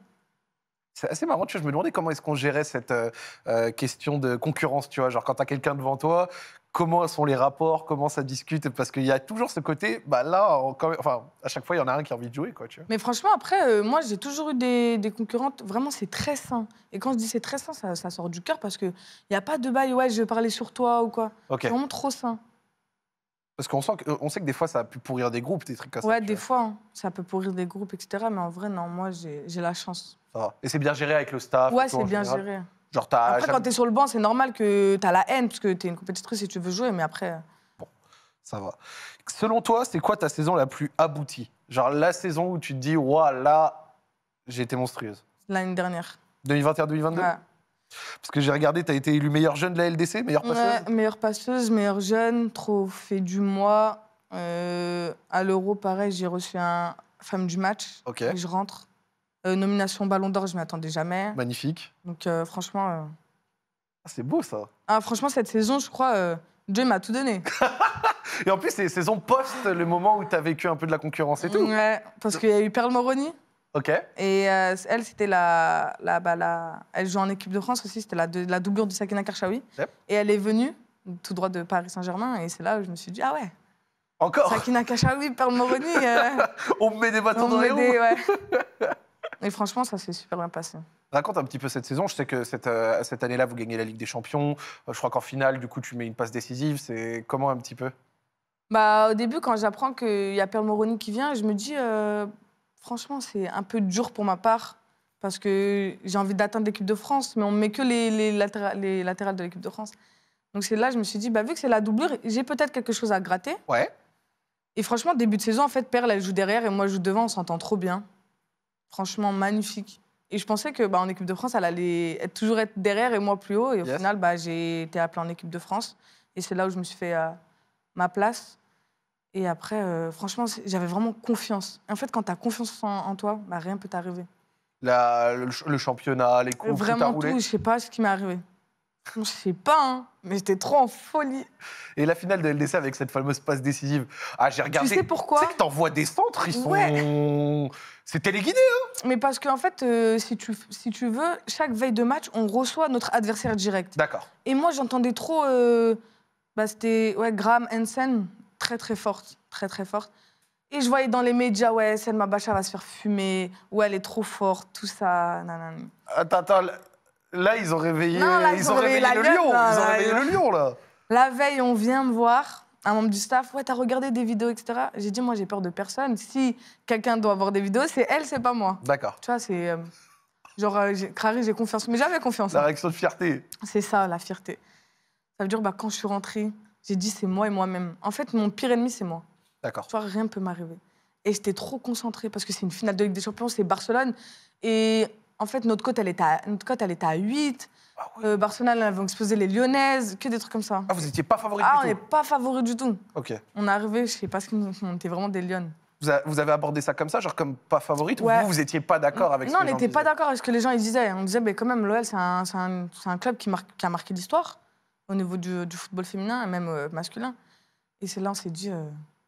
C'est assez marrant, tu vois, je me demandais comment est-ce qu'on gérait cette euh, euh, question de concurrence, tu vois, genre quand tu as quelqu'un devant toi, comment sont les rapports, comment ça discute, parce qu'il y a toujours ce côté, bah là, enfin, à chaque fois, il y en a un qui a envie de jouer, quoi, tu vois. Mais franchement, après, euh, moi, j'ai toujours eu des, concurrentes, vraiment, c'est très sain. Et quand je dis c'est très sain, ça, sort du cœur, parce qu'il n'y a pas de bail, ouais, je vais parler sur toi ou quoi. C'est vraiment trop sain. Parce qu'on sent, sait que des fois, ça a pu pourrir des groupes, des trucs comme ça. Ouais, des fois, hein. ça peut pourrir des groupes, etc. Mais en vrai, non, moi, j'ai la chance. Et c'est bien géré avec le staff Ouais, c'est bien géré. Genre, as après, quand quand t'es sur le banc, c'est normal que t'as la haine, parce que t'es une compétitrice et tu veux jouer, mais après. Euh. Bon, ça va. Selon toi, c'est quoi ta saison la plus aboutie Genre la saison où tu te dis, waouh, là, j'ai été monstrueuse. L'année dernière. 2021-2022 Parce que j'ai regardé, t'as été élue meilleure jeune de la LDC, meilleure passeuse meilleure passeuse, meilleure jeune, trophée du mois. Euh, à l'Euro, pareil, j'ai reçu un femme du match. Ok. Et je rentre. Euh, nomination Ballon d'Or, je m'y attendais jamais. Magnifique. Donc euh, franchement. Euh, ah, c'est beau ça. Ah, franchement, cette saison, je crois, euh, Dieu m'a tout donné. *laughs* Et en plus, c'est saison post, le moment où tu as vécu un peu de la concurrence et tout. Ouais, parce qu'il y a eu Perle Moroni. Ok. Et elle, c'était la, bah, la, Elle joue en équipe de France aussi, c'était la, la doublure de Sakina Karchaoui. Et elle est venue tout droit de Paris Saint-Germain, et c'est là où je me suis dit, ah ouais, Encore Sakina Karchaoui, Perle Moroni. *laughs* On me met des bâtons dans les roues. ouais. *laughs* Et franchement, ça s'est super bien passé. Raconte un petit peu cette saison. Je sais que cette, euh, année-là, vous gagnez la Ligue des Champions. Euh, je crois qu'en finale, du coup, tu mets une passe décisive. C'est comment un petit peu bah, Au début, quand j'apprends qu'il y a Perle Moroni qui vient, je me dis, euh, franchement, c'est un peu dur pour ma part parce que j'ai envie d'atteindre l'équipe de France, mais on met que les, les, latérales de l'équipe de France. Donc c'est là, je me suis dit, bah, vu que c'est la doublure, j'ai peut-être quelque chose à gratter. Ouais. Et franchement, début de saison, en fait, Perle, elle joue derrière et moi, je joue devant, on s'entend trop bien franchement magnifique. Et je pensais que bah, en équipe de France, elle allait toujours être derrière et moi plus haut. Et au final, bah, j'ai été appelée en équipe de France. Et c'est là où je me suis fait euh, ma place. Et après, euh, franchement, j'avais vraiment confiance. En fait, quand tu as confiance en, toi, bah, rien peut t'arriver. le, le championnat, les coups, Vraiment tout, tout, je sais pas ce qui m'est arrivé. Je sais pas, hein, mais j'étais trop en folie. Et la finale de LDC avec cette fameuse passe décisive. Ah, j'ai regardé. Tu sais pourquoi Tu sais que t'envoies des centres, ils sont. Ouais. C'est téléguidé, hein Mais parce qu'en en fait, euh, si, tu, si tu veux, chaque veille de match, on reçoit notre adversaire direct. D'accord. Et moi, j'entendais trop. Euh, bah, C'était ouais, Graham Hansen, très très forte. Très très forte. Et je voyais dans les médias, ouais, Selma Bacha va se faire fumer, ou elle est trop forte, tout ça. Attends, attends, Là, ils ont réveillé, le lion. La veille, on vient me voir, un membre du staff, ouais, t'as regardé des vidéos, etc. J'ai dit, moi, j'ai peur de personne. Si quelqu'un doit avoir des vidéos, c'est elle, c'est pas moi. D'accord. Tu vois, c'est. Euh, genre, euh, j'ai- confiance. Mais j'avais confiance. La hein. réaction de fierté. C'est ça, la fierté. Ça veut dire, bah, quand je suis rentrée, j'ai dit, c'est moi et moi-même. En fait, mon pire ennemi, c'est moi. D'accord. Tu vois, rien ne peut m'arriver. Et j'étais trop concentrée parce que c'est une finale de Ligue des Champions, c'est Barcelone. Et en fait, notre cote, elle était à, notre cote, elle était à 8. Ah euh, Barcelone, avait vont les Lyonnaises, que des trucs comme ça. Ah, vous n'étiez pas favori ah, du tout on n'est pas favori du tout. OK. On est arrivé, je sais pas ce qu'on on était vraiment des Lyonnes. Vous, avez abordé ça comme ça, genre comme pas favorite ou vous, vous n'étiez pas d'accord avec non, Non, on n'était pas d'accord avec ce que les gens ils disaient. On disait, mais quand même, l'OL, c'est un, club qui, a marqué l'histoire au niveau du, football féminin et même euh, masculin. Et c'est là on s'est dit, euh,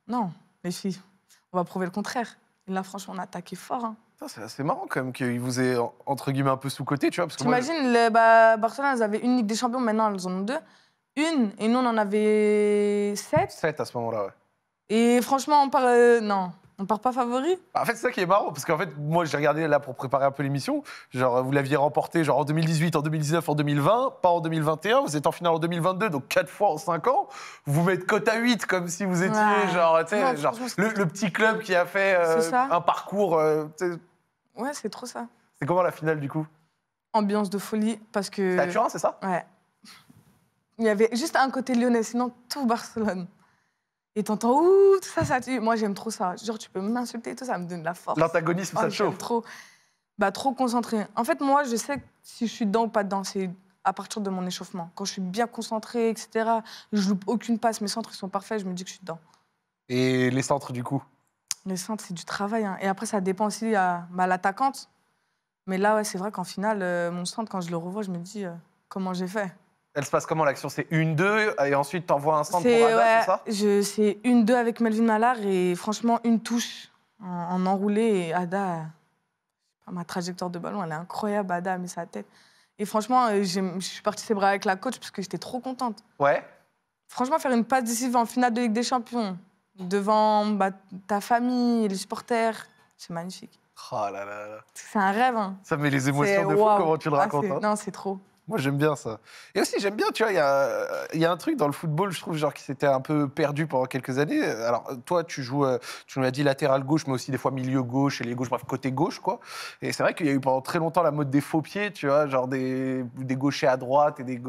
non, les filles, on va prouver le contraire. Et là, franchement, on a attaqué fort. Hein. C'est marrant quand même qu'il vous ait entre guillemets un peu sous-côté, tu vois. T'imagines, le bah, Barcelone, avaient une Ligue des Champions, maintenant elles en ont deux. Une, et nous on en avait sept. Sept à ce moment-là, ouais. Et franchement, on part. Euh, non. On part pas favori bah, En fait, c'est ça qui est marrant, parce qu'en fait, moi, j'ai regardé là pour préparer un peu l'émission. Genre, vous l'aviez remporté genre en 2018, en 2019, en 2020, pas en 2021. Vous êtes en finale en 2022, donc quatre fois en cinq ans. Vous mettez cote à 8 comme si vous étiez genre, genre le, petit club qui a fait euh, un parcours euh, Ouais, c'est trop ça. C'est comment la finale du coup Ambiance de folie parce que. C'est c'est ça Ouais. Il y avait juste un côté lyonnais, sinon tout Barcelone. Et t'entends ouh, tout ça, ça tue. Moi, j'aime trop ça. Genre, tu peux m'insulter, tout ça me donne de la force. L'antagonisme, ça oh, te chauffe. trop. Bah, trop concentré. En fait, moi, je sais si je suis dedans ou pas dedans. C'est à partir de mon échauffement. Quand je suis bien concentré, etc., je loupe aucune passe, mes centres sont parfaits, je me dis que je suis dedans. Et les centres, du coup le centre, c'est du travail. Hein. Et après, ça dépend aussi à, bah, l'attaquante. Mais là, ouais, c'est vrai qu'en finale, euh, mon centre, quand je le revois, je me dis euh, comment j'ai fait. Elle se passe comment l'action C'est une-deux et ensuite t'envoies un centre pour Ada, c'est ça je, C'est une-deux avec Melvin Mallard et franchement, une touche en, enroulé. Et Ada, euh, ah, ma trajectoire de ballon, elle est incroyable, Ada, mais sa tête. Et franchement, je suis partie bras avec la coach parce que j'étais trop contente. Ouais. Franchement, faire une passe décisive en finale de Ligue des Champions, devant bah, ta famille, les supporters. C'est magnifique. Oh c'est un rêve. Hein. Ça met les émotions de fou comment tu le ah, racontes. Hein. Non, c'est trop. Moi, j'aime bien ça. Et aussi, j'aime bien, tu vois, euh, il y a, un truc dans le football, je trouve, genre qui s'était un peu perdu pendant quelques années. Alors, toi, tu joues, euh, tu nous l'as dit, latéral gauche, mais aussi des fois milieu gauche, et les gauches, bref, côté gauche, quoi. Et c'est vrai qu'il y a eu pendant très longtemps la mode des faux pieds, tu vois, genre des, des gauchers à droite et des,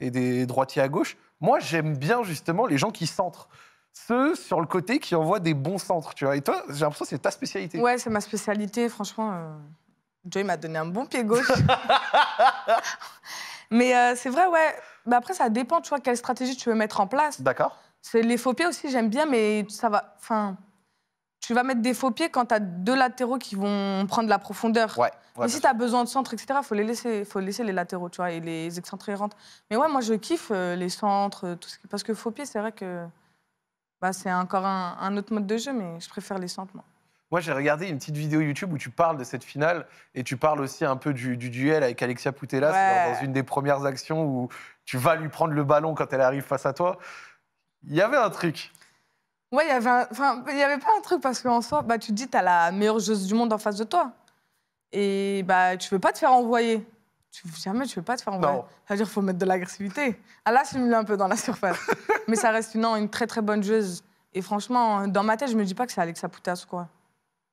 et des droitiers à gauche. Moi, j'aime bien, justement, les gens qui centrent ceux sur le côté qui envoient des bons centres, tu vois. Et toi, j'ai l'impression que c'est ta spécialité. Ouais, c'est ma spécialité, franchement. Euh, Joey m'a donné un bon pied gauche. *laughs* Mais euh, c'est vrai, ouais. Mais après, ça dépend, tu vois, quelle stratégie tu veux mettre en place. D'accord. C'est les faux pieds aussi, j'aime bien, mais ça va. Enfin, tu vas mettre des faux pieds quand tu as deux latéraux qui vont prendre la profondeur. Ouais. mais si tu as besoin de centre, etc., faut les laisser, faut laisser les latéraux, tu vois, et les excentrés rentrent. Mais ouais, moi, je kiffe euh, les centres, tout ce parce que faux pieds, c'est vrai que bah, c'est encore un, autre mode de jeu, mais je préfère les sentiments. Moi. j'ai regardé une petite vidéo YouTube où tu parles de cette finale et tu parles aussi un peu du, duel avec Alexia Poutelas dans une des premières actions où tu vas lui prendre le ballon quand elle arrive face à toi. Il y avait un truc. Oui, il n'y avait, pas un truc parce qu'en soi, bah, tu te dis, tu as la meilleure joueuse du monde en face de toi et bah, tu veux pas te faire envoyer tu, jamais tu veux pas te faire envoyer. C'est-à-dire faut mettre de l'agressivité. Elle a simulé un peu dans la surface. *laughs* Mais ça reste une, une très très bonne joueuse. Et franchement, dans ma tête, je me dis pas que c'est Alexa Poutas, quoi.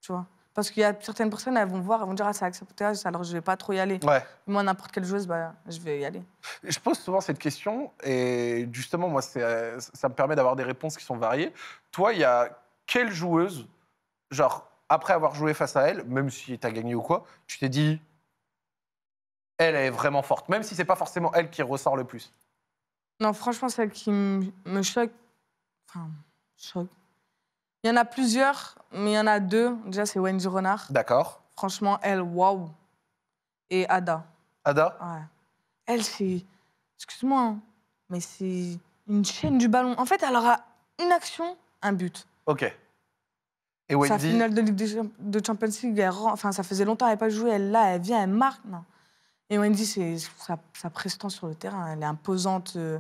Tu vois Parce qu'il y a certaines personnes, elles vont voir, elles vont dire Ah, c'est Alexa Poutas, alors je vais pas trop y aller. Moi, n'importe quelle joueuse, bah, je vais y aller. Je pose souvent cette question, et justement, moi, ça me permet d'avoir des réponses qui sont variées. Toi, il y a quelle joueuse, genre, après avoir joué face à elle, même si tu as gagné ou quoi, tu t'es dit elle, est vraiment forte, même si c'est pas forcément elle qui ressort le plus. Non, franchement, celle qui me choque, enfin, choque. Il y en a plusieurs, mais il y en a deux. Déjà, c'est Wendy Renard. D'accord. Franchement, elle, waouh. Et Ada. Ada Ouais. Elle, c'est. Excuse-moi, hein, mais c'est une chaîne du ballon. En fait, elle aura une action, un but. Ok. Et Wendy Sa finale de Ligue de Champions League, enfin, ça faisait longtemps qu'elle n'avait pas joué. Elle, là, elle vient, elle marque. Non. Et Wendy, c'est sa, prestance sur le terrain, elle est imposante. Euh,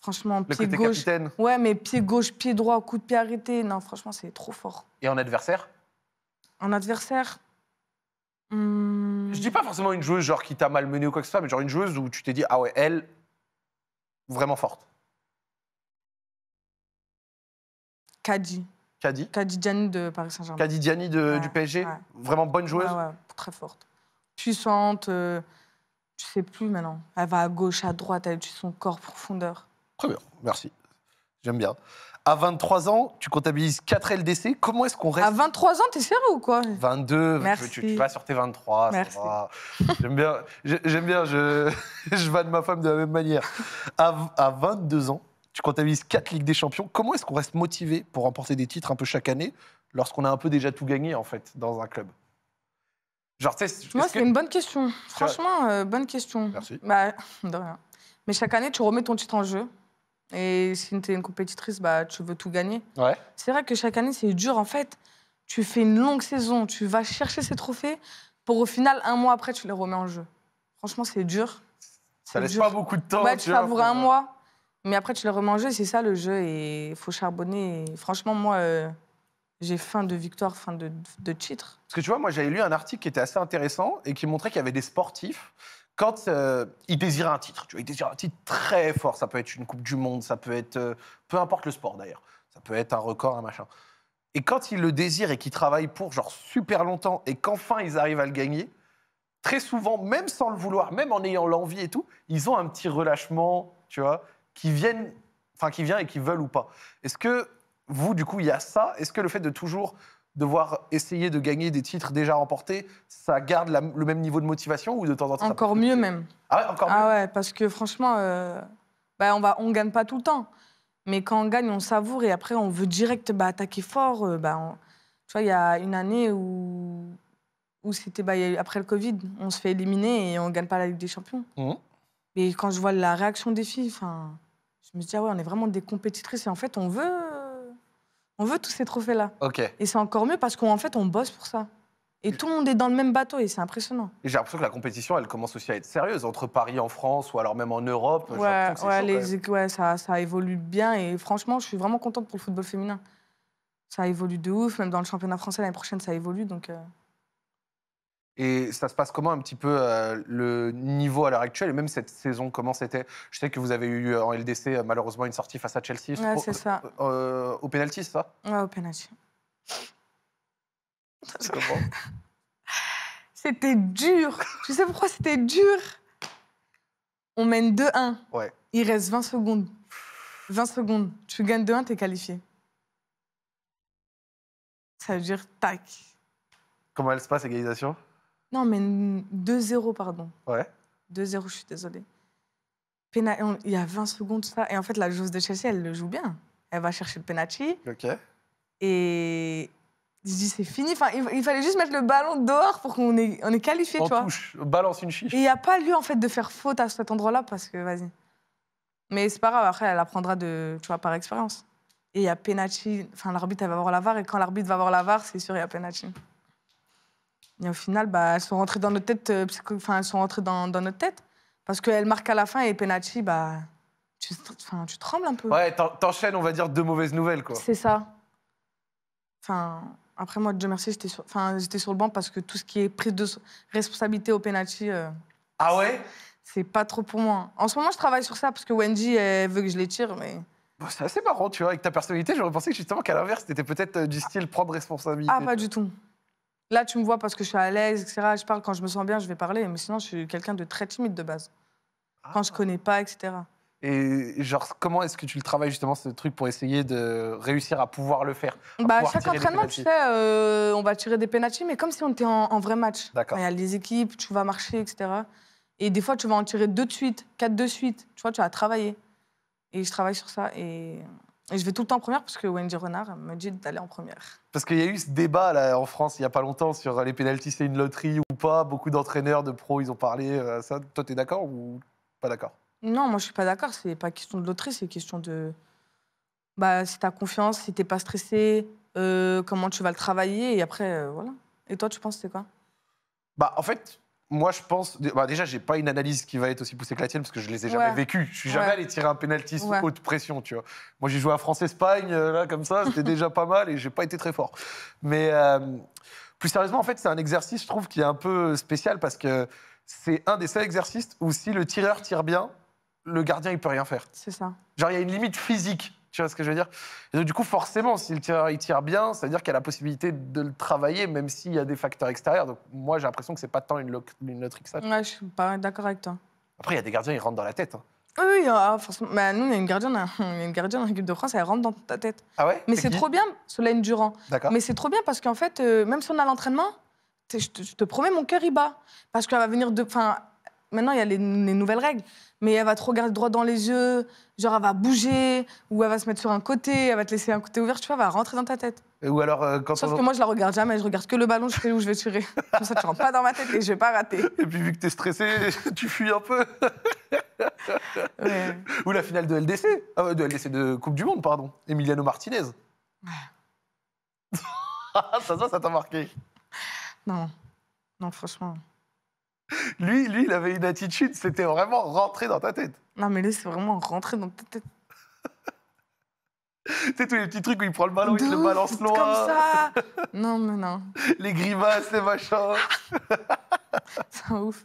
franchement, le pied côté gauche. Ouais, mais pied gauche, pied droit, coup de pied arrêté. Non, franchement, c'est trop fort. Et en adversaire En adversaire. Je hmm. Je dis pas forcément une joueuse genre qui t'a malmené ou quoi que ce soit, mais genre une joueuse où tu t'es dit ah ouais, elle vraiment forte. Kadi. Kadi. Kadi Diani de Paris Saint-Germain. Kadi Diani du PSG. Vraiment bonne joueuse. très forte. Puissante. Euh, je sais plus maintenant. Elle va à gauche, à droite, elle tue son corps profondeur. Très bien, merci. J'aime bien. À 23 ans, tu comptabilises 4 LDC. Comment est-ce qu'on reste À 23 ans, t'es sérieux ou quoi 22, Merci. Tu, vas sur tes 23. J'aime bien, j'aime bien je, *laughs* je de ma femme de la même manière. À, 22 ans, tu comptabilises 4 Ligue des Champions. Comment est-ce qu'on reste motivé pour remporter des titres un peu chaque année lorsqu'on a un peu déjà tout gagné en fait dans un club Genre, Moi, c'est une bonne question. Franchement, euh, bonne question. Merci. Bah, *laughs* mais chaque année, tu remets ton titre en jeu. Et si tu es une compétitrice, bah, tu veux tout gagner. C'est vrai que chaque année, c'est dur. En fait, tu fais une longue saison, tu vas chercher ces trophées pour au final, un mois après, tu les remets en jeu. Franchement, c'est dur. Ça laisse pas beaucoup de temps. tu pour un euh, mois, mais après, tu les remets en jeu. C'est ça le jeu. Et il faut charbonner. franchement, moi. Euh, j'ai faim de victoire, faim de, titre. Parce que tu vois, moi j'avais lu un article qui était assez intéressant et qui montrait qu'il y avait des sportifs quand euh, ils désiraient un titre. Tu vois, ils désiraient un titre très fort. Ça peut être une Coupe du Monde, ça peut être euh, peu importe le sport d'ailleurs. Ça peut être un record, un machin. Et quand ils le désirent et qu'ils travaillent pour genre super longtemps et qu'enfin ils arrivent à le gagner, très souvent, même sans le vouloir, même en ayant l'envie et tout, ils ont un petit relâchement, tu vois, qui viennent, enfin qui vient et qui veulent ou pas. Est-ce que vous, du coup, il y a ça. Est-ce que le fait de toujours devoir essayer de gagner des titres déjà remportés, ça garde le même niveau de motivation ou de temps en temps Encore mieux même. Ah ouais, encore ah ouais, parce que franchement, euh, bah on va, on gagne pas tout le temps, mais quand on gagne, on savoure et après on veut direct bah, attaquer fort. Euh, bah, tu vois, il y a une année où où c'était bah, après le Covid, on se fait éliminer et on gagne pas la Ligue des Champions. Et mmh. quand je vois la réaction des filles, enfin, je me dis ah ouais, on est vraiment des compétitrices et en fait on veut on veut tous ces trophées-là. Ok. Et c'est encore mieux parce qu'en fait, on bosse pour ça. Et tout le monde est dans le même bateau et c'est impressionnant. J'ai l'impression que la compétition, elle commence aussi à être sérieuse entre Paris en France ou alors même en Europe. Ouais, ouais, ça, évolue bien et franchement, je suis vraiment contente pour le football féminin. Ça évolue de ouf, même dans le championnat français l'année prochaine, ça évolue donc. Euh, et ça se passe comment un petit peu euh, le niveau à l'heure actuelle et même cette saison Comment c'était Je sais que vous avez eu euh, en LDC euh, malheureusement une sortie face à Chelsea. Ouais, c'est ça. au penalty, c'est ça Ouais, au penalty. *laughs* C'était dur. Tu sais pourquoi c'était dur On mène 2-1. Ouais. Il reste 20 secondes. 20 secondes. Tu gagnes 2-1, t'es qualifié. Ça veut dire tac. Comment elle se passe, égalisation non, mais 2-0, pardon. Ouais. 2-0, je suis désolée. il y a 20 secondes, ça. Et en fait, la joueuse de Chelsea, elle le joue bien. Elle va chercher le penalty. OK. Et je dis, c'est fini. Enfin, il, fallait juste mettre le ballon dehors pour qu'on ait, on est qualifié, toi tu balance une chiche. Et il n'y a pas lieu, en fait, de faire faute à cet endroit-là parce que, vas-y. Mais c'est pas grave, après, elle apprendra de, tu vois, par expérience. Et il y a penalty. Enfin, l'arbitre, elle va voir la VAR. Et quand l'arbitre va voir la VAR, c'est sûr, il y a penalty. Et au final, bah, elles sont rentrées dans notre tête, euh, enfin, elles sont rentrées dans, notre tête. Parce qu'elles marquent à la fin et Penachi, bah, tu, tu trembles un peu. Ouais, t'enchaînes, on va dire, deux mauvaises nouvelles, quoi. C'est ça. Enfin, après, moi, Dieu merci, j'étais sur... sur le banc parce que tout ce qui est prise de responsabilité au Penachi. Euh, ah ouais C'est pas trop pour moi. En ce moment, je travaille sur ça parce que Wendy, elle veut que je les tire, mais. Bah, c'est assez marrant, tu vois, avec ta personnalité, j'aurais pensé que justement qu'à l'inverse, t'étais peut-être euh, du style prendre responsabilité. Ah, pas du tout. Là, tu me vois parce que je suis à l'aise, etc. Je parle quand je me sens bien, je vais parler. Mais sinon, je suis quelqu'un de très timide de base. Ah. Quand je connais pas, etc. Et genre, comment est-ce que tu le travailles justement ce truc pour essayer de réussir à pouvoir le faire bah, Chaque entraînement, tu sais, euh, on va tirer des pénalties, mais comme si on était en, vrai match. Il y a les équipes, tu vas marcher, etc. Et des fois, tu vas en tirer deux de suite, quatre de suite. Tu vois, tu as travailler. Et je travaille sur ça. Et et je vais tout le temps en première parce que Wendy Renard me dit d'aller en première. Parce qu'il y a eu ce débat là, en France il n'y a pas longtemps sur les pénalties, c'est une loterie ou pas. Beaucoup d'entraîneurs, de pros, ils ont parlé euh, à ça. Toi, tu es d'accord ou pas d'accord Non, moi je suis pas d'accord. C'est pas question de loterie, c'est question de. Bah, c'est ta confiance, si n'es pas stressé, euh, comment tu vas le travailler. Et après, euh, voilà. Et toi, tu penses c'est quoi Bah, en fait, moi, je pense. Bah, déjà, j'ai pas une analyse qui va être aussi poussée que la tienne parce que je les ai jamais vécues. Je suis jamais allé tirer un penalty sous haute pression, tu vois. Moi, j'ai joué à France-Espagne, euh, là, comme ça, c'était déjà pas mal et j'ai pas été très fort. Mais euh, plus sérieusement, en fait, c'est un exercice, je trouve, qui est un peu spécial parce que c'est un des seuls exercices où si le tireur tire bien, le gardien, il peut rien faire. C'est ça. Genre, il y a une limite physique tu vois ce que je veux dire du coup, forcément, s'il tire, il tire bien, ça veut dire qu'il a la possibilité de le travailler, même s'il y a des facteurs extérieurs. Donc, moi, j'ai l'impression que c'est pas tant une, une loterie que ça. je suis pas d'accord avec toi. Après, il y a des gardiens, ils rentrent dans la tête. Hein. Oui, oui, ah, forcément. Mais bah, nous, a une gardienne, hein. une gardienne hein. équipe de France, elle rentre dans ta tête. Ah ouais Mais c'est trop bien, Solène Durand. D'accord. Mais c'est trop bien parce qu'en fait, euh, même si on a l'entraînement, je te, promets, mon cœur y bat. Parce qu'elle va venir de. Enfin, Maintenant, il y a les, nouvelles règles. Mais elle va te regarder droit dans les yeux, genre elle va bouger, ou elle va se mettre sur un côté, elle va te laisser un côté ouvert, tu vois, elle va rentrer dans ta tête. Ou alors, euh, quand Sauf que moi, je la regarde jamais, je regarde que le ballon, je sais où je vais tirer. *laughs* Comme ça, tu rentres pas dans ma tête et je vais pas rater. Et puis, vu que tu es stressé, *laughs* tu fuis un peu. Ou la finale de LDC, ah de LDC de Coupe du Monde, pardon, Emiliano Martinez. *laughs* ça, ça t'a marqué Non, non, franchement. *laughs* Lui, lui, il avait une attitude, c'était vraiment rentré dans ta tête. Non, mais lui, c'est vraiment rentré dans ta tête. *laughs* tu sais, tous les petits trucs où il prend le ballon, il le balance loin. Comme ça *laughs* Non, mais non. Les grimaces, les machins. c'est ouf.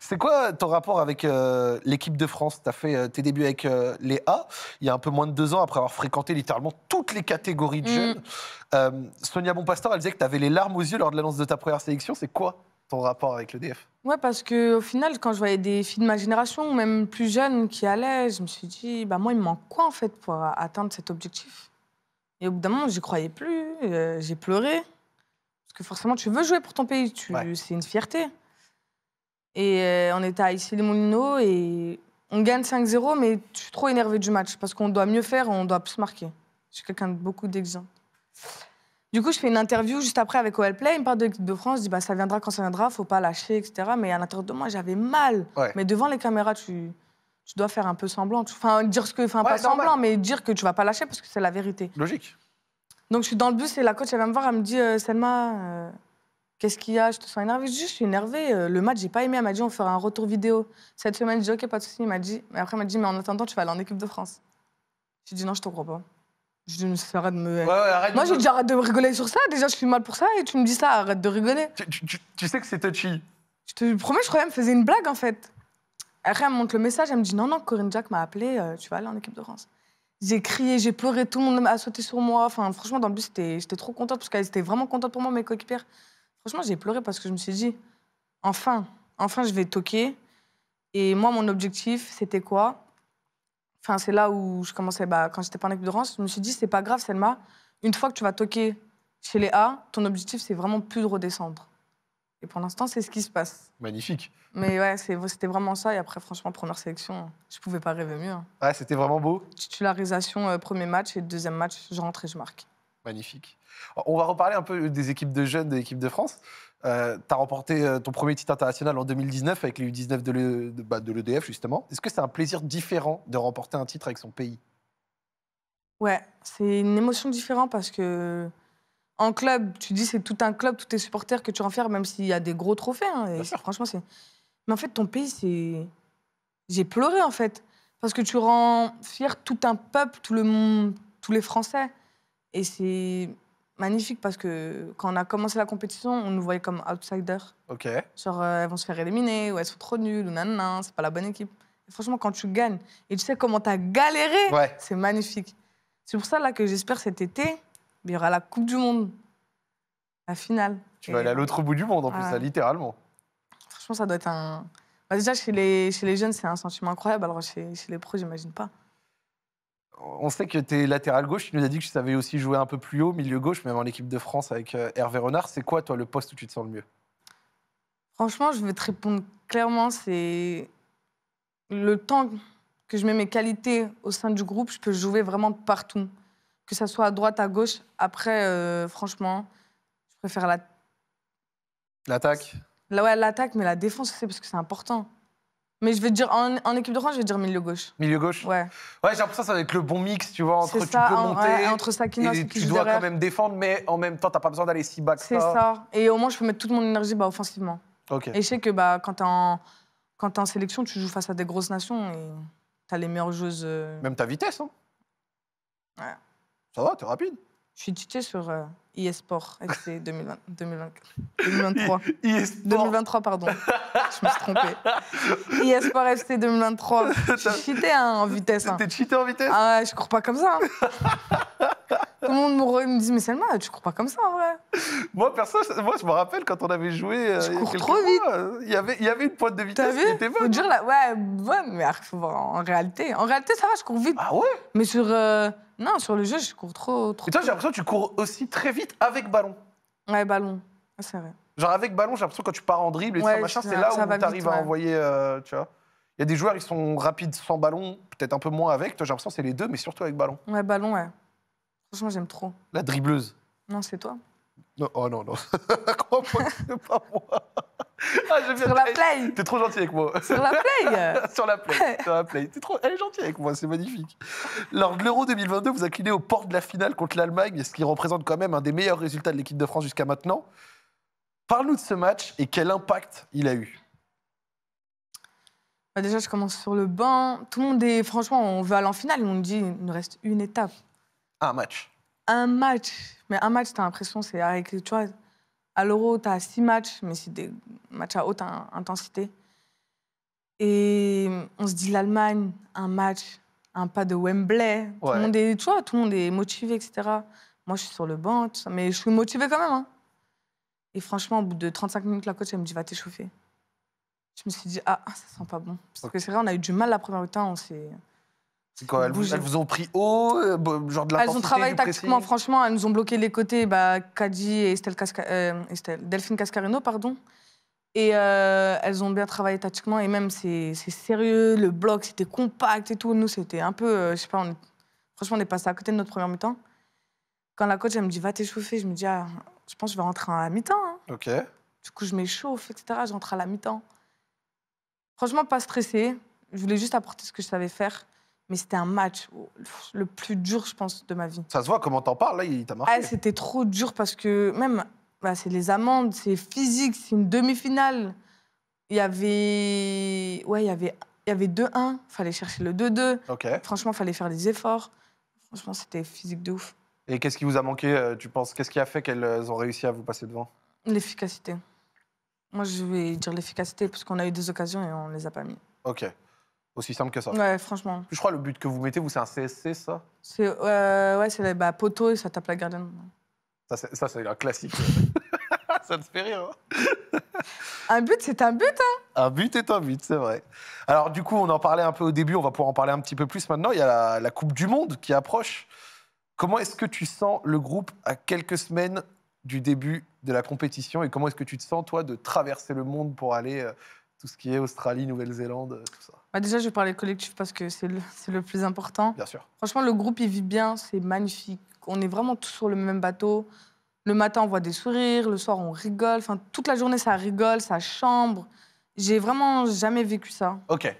C'est quoi ton rapport avec euh, l'équipe de France Tu as fait euh, tes débuts avec euh, les A, il y a un peu moins de deux ans, après avoir fréquenté littéralement toutes les catégories de mm. jeunes. Sonia Bonpastor, elle disait que tu avais les larmes aux yeux lors de l'annonce de ta première sélection. C'est quoi ton rapport avec le DF Ouais, parce que au final, quand je voyais des filles de ma génération, même plus jeunes, qui allaient, je me suis dit, bah moi, il me manque quoi en fait pour atteindre cet objectif Et au bout d'un moment, j'y croyais plus, euh, j'ai pleuré, parce que forcément, tu veux jouer pour ton pays, tu, c'est une fierté. Et euh, on était à Ici les moulineaux et on gagne 5-0, mais je suis trop énervé du match parce qu'on doit mieux faire, on doit plus marquer. Je suis quelqu'un de beaucoup d'exemple. Du coup, je fais une interview juste après avec OL Play. Il me parle de l'équipe de France. Je dis, bah, ça viendra quand ça viendra, faut pas lâcher, etc. Mais à l'intérieur de moi, j'avais mal. Mais devant les caméras, tu, tu dois faire un peu semblant. Enfin, dire ce que. Enfin, pas semblant, mais dire que tu vas pas lâcher parce que c'est la vérité. Logique. Donc, je suis dans le bus et la coach, elle vient me voir. Elle me dit, euh, Selma, euh, qu'est-ce qu'il y a Je te sens énervée. Je, dis, je suis énervée. Euh, le match, j'ai pas aimé. Elle m'a dit, on fera un retour vidéo. Cette semaine, je dis, OK, pas de souci. m'a dit, mais après, elle m'a dit, mais en attendant, tu vas aller en équipe de France. Je dit, non, je te crois pas. Je dis, arrête de me. Ouais, arrête Moi, j'ai dit arrête de rigoler sur ça. Déjà, je suis mal pour ça et tu me dis ça, arrête de rigoler. Tu, tu, tu, sais que c'est touchy. Je te promets, je croyais qu'elle me faisait une blague en fait. Après, elle me montre le message, elle me dit non, non, Corinne Jack m'a appelé, euh, tu vas aller en équipe de France. J'ai crié, j'ai pleuré, tout le monde a sauté sur moi. Enfin, franchement, dans le bus, j'étais trop contente parce qu'elle était vraiment contente pour moi, mes coéquipières. Franchement, j'ai pleuré parce que je me suis dit enfin, enfin, je vais toquer. Et moi, mon objectif, c'était quoi Enfin, c'est là où je commençais, bah, quand j'étais pas en équipe de France, je me suis dit, c'est pas grave, Selma, une fois que tu vas toquer chez les A, ton objectif, c'est vraiment plus de redescendre. Et pour l'instant, c'est ce qui se passe. Magnifique. Mais ouais, c'était vraiment ça. Et après, franchement, première sélection, je pouvais pas rêver mieux. Hein. Ouais, c'était vraiment beau. Titularisation, euh, premier match, et deuxième match, je rentre et je marque. Magnifique. On va reparler un peu des équipes de jeunes de l'équipe de France. Euh, tu as remporté euh, ton premier titre international en 2019 avec les U19 de l'EDF, bah, justement. Est-ce que c'est un plaisir différent de remporter un titre avec son pays Ouais, c'est une émotion différente parce que en club, tu dis c'est tout un club, tous tes supporters que tu renfermes, même s'il y a des gros trophées. Hein, et franchement, c'est. Mais en fait, ton pays, c'est. J'ai pleuré en fait parce que tu rends fier tout un peuple, tout le monde, tous les Français. Et c'est magnifique parce que quand on a commencé la compétition, on nous voyait comme outsiders. Ok. Genre, euh, elles vont se faire éliminer, ou elles sont trop nulles, ou nanana, c'est pas la bonne équipe. franchement, quand tu gagnes et tu sais comment t'as galéré, c'est magnifique. C'est pour ça là que j'espère cet été, il y aura la Coupe du Monde, la finale. Tu vas aller à l'autre bout du monde en plus, ça littéralement. Franchement, ça doit être un. Bah, déjà, chez les, chez les jeunes, c'est un sentiment incroyable. Alors, chez, chez les pros, j'imagine pas on sait que tu es latéral gauche. Tu nous as dit que tu savais aussi jouer un peu plus haut, milieu gauche, même en équipe de France avec euh, Hervé Renard. C'est quoi, toi, le poste où tu te sens le mieux Franchement, je vais te répondre clairement. C'est le temps que je mets mes qualités au sein du groupe, je peux jouer vraiment partout. Que ça soit à droite, à gauche. Après, euh, franchement, je préfère la. L'attaque Là, ouais, l'attaque, mais la défense aussi, parce que c'est important. Mais je vais te dire, en, équipe de France, je vais dire milieu gauche. Milieu gauche Ouais. Ouais, j'ai l'impression que ça va être le bon mix, tu vois, entre tu peux monter entre et, tu dois quand même défendre, mais en même temps, t'as pas besoin d'aller si bas que ça. C'est ça. Et au moins, je peux mettre toute mon énergie bah, offensivement. Ok. Et je sais que bah, quand t'es en, quand es en sélection, tu joues face à des grosses nations et t'as les meilleures joueuses. Euh, même ta vitesse, hein Ouais. Ça va, t'es rapide. Je suis cheatée sur euh, eSport FC 2020, 2023. 2023, pardon. Je me suis trompée. eSport FC 2023. Je suis cheatée hein, en vitesse. Hein. T'es cheatée en vitesse Ah ouais, je cours pas comme ça. Hein. *laughs* Tout le monde me, me dit, mais Selma, tu cours pas comme ça en vrai. Moi, perso, moi, je me rappelle quand on avait joué. Euh, je cours trop vite. Euh, il y, avait, une pointe de vitesse c'était qui était bonne. Faut ouais, bonne, mais en réalité. En réalité, ça va, je cours vite. Ah ouais Mais sur. Euh, non, sur le jeu, je cours trop. Et toi, j'ai l'impression que tu cours aussi très vite avec ballon. Ouais, ballon. C'est vrai. Genre avec ballon, j'ai l'impression que quand tu pars en dribble et ça, machin, c'est là où tu arrives à envoyer, euh, tu vois. Il y a des joueurs, ils sont rapides sans ballon, peut-être un peu moins avec. Toi, j'ai l'impression que c'est les deux, mais surtout avec ballon. Ouais, ballon, ouais. Franchement, j'aime trop. La dribbleuse. Non, c'est toi. oh non, non. *laughs* c'est pas moi. Ah, sur la eh, play. T'es trop gentil avec moi. Sur la play. *laughs* sur la play. *laughs* Sur la play. trop... Elle est gentille avec moi, c'est magnifique. Lors de l'Euro 2022, vous inclinez aux portes de la finale contre l'Allemagne, ce qui représente quand même un des meilleurs résultats de l'équipe de France jusqu'à maintenant. Parle-nous de ce match et quel impact il a eu. Bah, déjà, je commence sur le banc. Tout le monde est, franchement, on veut aller en finale. On dit, il nous reste une étape. Un match. Un match. Mais un match, t'as l'impression, c'est avec, tu à l'Euro, tu as six matchs, mais c'est des matchs à haute intensité. Et on se dit l'Allemagne, un match, un pas de Wembley. Tout, le monde est, tout le monde est motivé, etc. Moi, je suis sur le banc, mais je suis motivée quand même. Hein. Et franchement, au bout de 35 minutes, la coach, elle me dit, va t'échauffer. Je me suis dit, ah, ça sent pas bon. Parce que c'est vrai, on a eu du mal la première fois. on s'est... C'est quoi elles vous, ont pris haut, euh, genre de la Elles ont travaillé tactiquement, franchement, elles nous ont bloqué les côtés, bah, et euh, Delphine Cascarino, pardon. Et euh, elles ont bien travaillé tactiquement, et même c'est sérieux, le bloc c'était compact et tout. Nous c'était un peu, je sais pas, franchement on est passé à côté de notre première mi-temps. Quand la coach elle me dit va t'échauffer, je me dis ah, je pense que je vais rentrer à la mi-temps. Hein. Ok. Du coup je m'échauffe, etc. Je rentre à la mi-temps. Franchement pas stressé. je voulais juste apporter ce que je savais faire. Mais c'était un match le plus dur, je pense, de ma vie. Ça se voit comment t'en parles, là, il t'a marqué. Ah, c'était trop dur parce que même, bah, c'est les amendes, c'est physique, c'est une demi-finale. Il y avait. Ouais, il y avait, il y avait 2-1, fallait chercher le 2-2. Franchement, Franchement, fallait faire des efforts. Franchement, c'était physique de ouf. Et qu'est-ce qui vous a manqué, euh, tu penses Qu'est-ce qui a fait qu'elles euh, ont réussi à vous passer devant L'efficacité. Moi, je vais dire l'efficacité parce qu'on a eu des occasions et on ne les a pas mis. Ok. Aussi simple que ça. Ouais, franchement. Je crois que le but que vous mettez, vous, c'est un CSC, ça C'est euh, ouais, c'est bah, poteau et ça tape la gardienne. Ça, c'est un classique. *laughs* ça te fait rire. Hein un but, c'est un but. Hein un but est un but, c'est vrai. Alors, du coup, on en parlait un peu au début, on va pouvoir en parler un petit peu plus maintenant. Il y a la, la Coupe du Monde qui approche. Comment est-ce que tu sens le groupe à quelques semaines du début de la compétition et comment est-ce que tu te sens, toi, de traverser le monde pour aller euh, tout ce qui est Australie, Nouvelle-Zélande, euh, tout ça. Bah, déjà, je vais parler collectif parce que c'est le, plus important. Bien sûr. Franchement, le groupe, il vit bien, c'est magnifique. On est vraiment tous sur le même bateau. Le matin, on voit des sourires, le soir, on rigole. Enfin, toute la journée, ça rigole, ça chambre. J'ai vraiment jamais vécu ça. OK.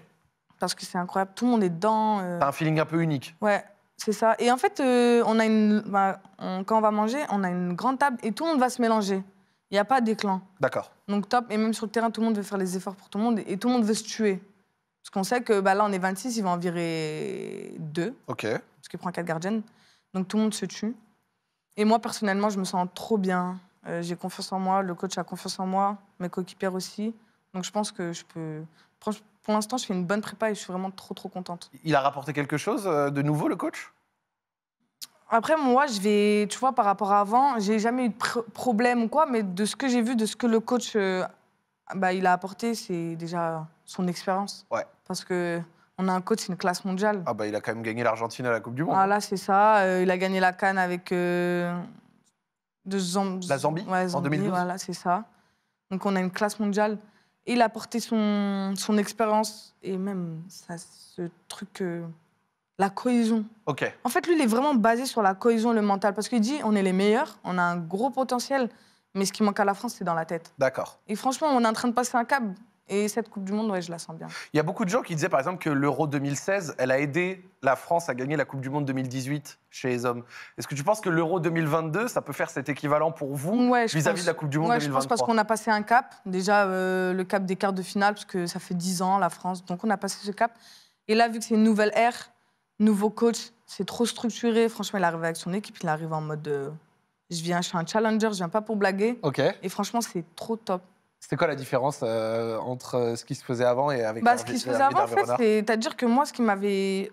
Parce que c'est incroyable, tout le monde est dedans. C'est euh. un feeling un peu unique. Ouais, c'est ça. Et en fait, euh, on a une, bah, quand on va manger, on a une grande table et tout le monde va se mélanger. Il n'y a pas clans D'accord. Donc top. Et même sur le terrain, tout le monde veut faire les efforts pour tout le monde et tout le monde veut se tuer. Parce qu'on sait que bah, là, on est 26, il va en virer deux. OK. Parce qu'il prend quatre gardiennes. Donc tout le monde se tue. Et moi, personnellement, je me sens trop bien. Euh, j'ai confiance en moi, le coach a confiance en moi, mes coéquipiers aussi. Donc je pense que je peux. Pour l'instant, je fais une bonne prépa et je suis vraiment trop, trop contente. Il a rapporté quelque chose euh, de nouveau, le coach après, moi, je vais, tu vois, par rapport à avant, j'ai jamais eu de problème ou quoi, mais de ce que j'ai vu, de ce que le coach, euh, bah, il a apporté, c'est déjà son expérience. Ouais. Parce que on a un coach, c'est une classe mondiale. Ah bah, il a quand même gagné l'Argentine à la Coupe du Monde. Ah là, c'est ça. Euh, il a gagné la Cannes avec euh, la Zambie, en 2012. Voilà, c'est ça. Donc on a une classe mondiale. il a apporté son, son expérience et même ça, ce truc la cohésion. Ok. En fait, lui, il est vraiment basé sur la cohésion, le mental, parce qu'il dit on est les meilleurs, on a un gros potentiel, mais ce qui manque à la France, c'est dans la tête. D'accord. Et franchement, on est en train de passer un cap. Et cette Coupe du Monde, ouais, je la sens bien. Il y a beaucoup de gens qui disaient, par exemple, que l'Euro 2016, elle a aidé la France à gagner la Coupe du Monde 2018 chez les hommes. Est-ce que tu penses que l'Euro 2022, ça peut faire cet équivalent pour vous ouais, vis-à-vis de la Coupe du Monde ouais, Je pense parce qu'on a passé un cap. Déjà, euh, le cap des quarts de finale, parce que ça fait 10 ans, la France. Donc, on a passé ce cap. Et là, vu que c'est une nouvelle ère, Nouveau coach, c'est trop structuré. Franchement, il arrive avec son équipe, il arrive en mode euh, je viens, je suis un challenger, je viens pas pour blaguer. Et franchement, c'est trop top. C'était quoi la différence euh, entre euh, ce qui se faisait avant et avec bah, Ce qui se faisait avant, en fait, c'est-à-dire que moi, ce qui m'avait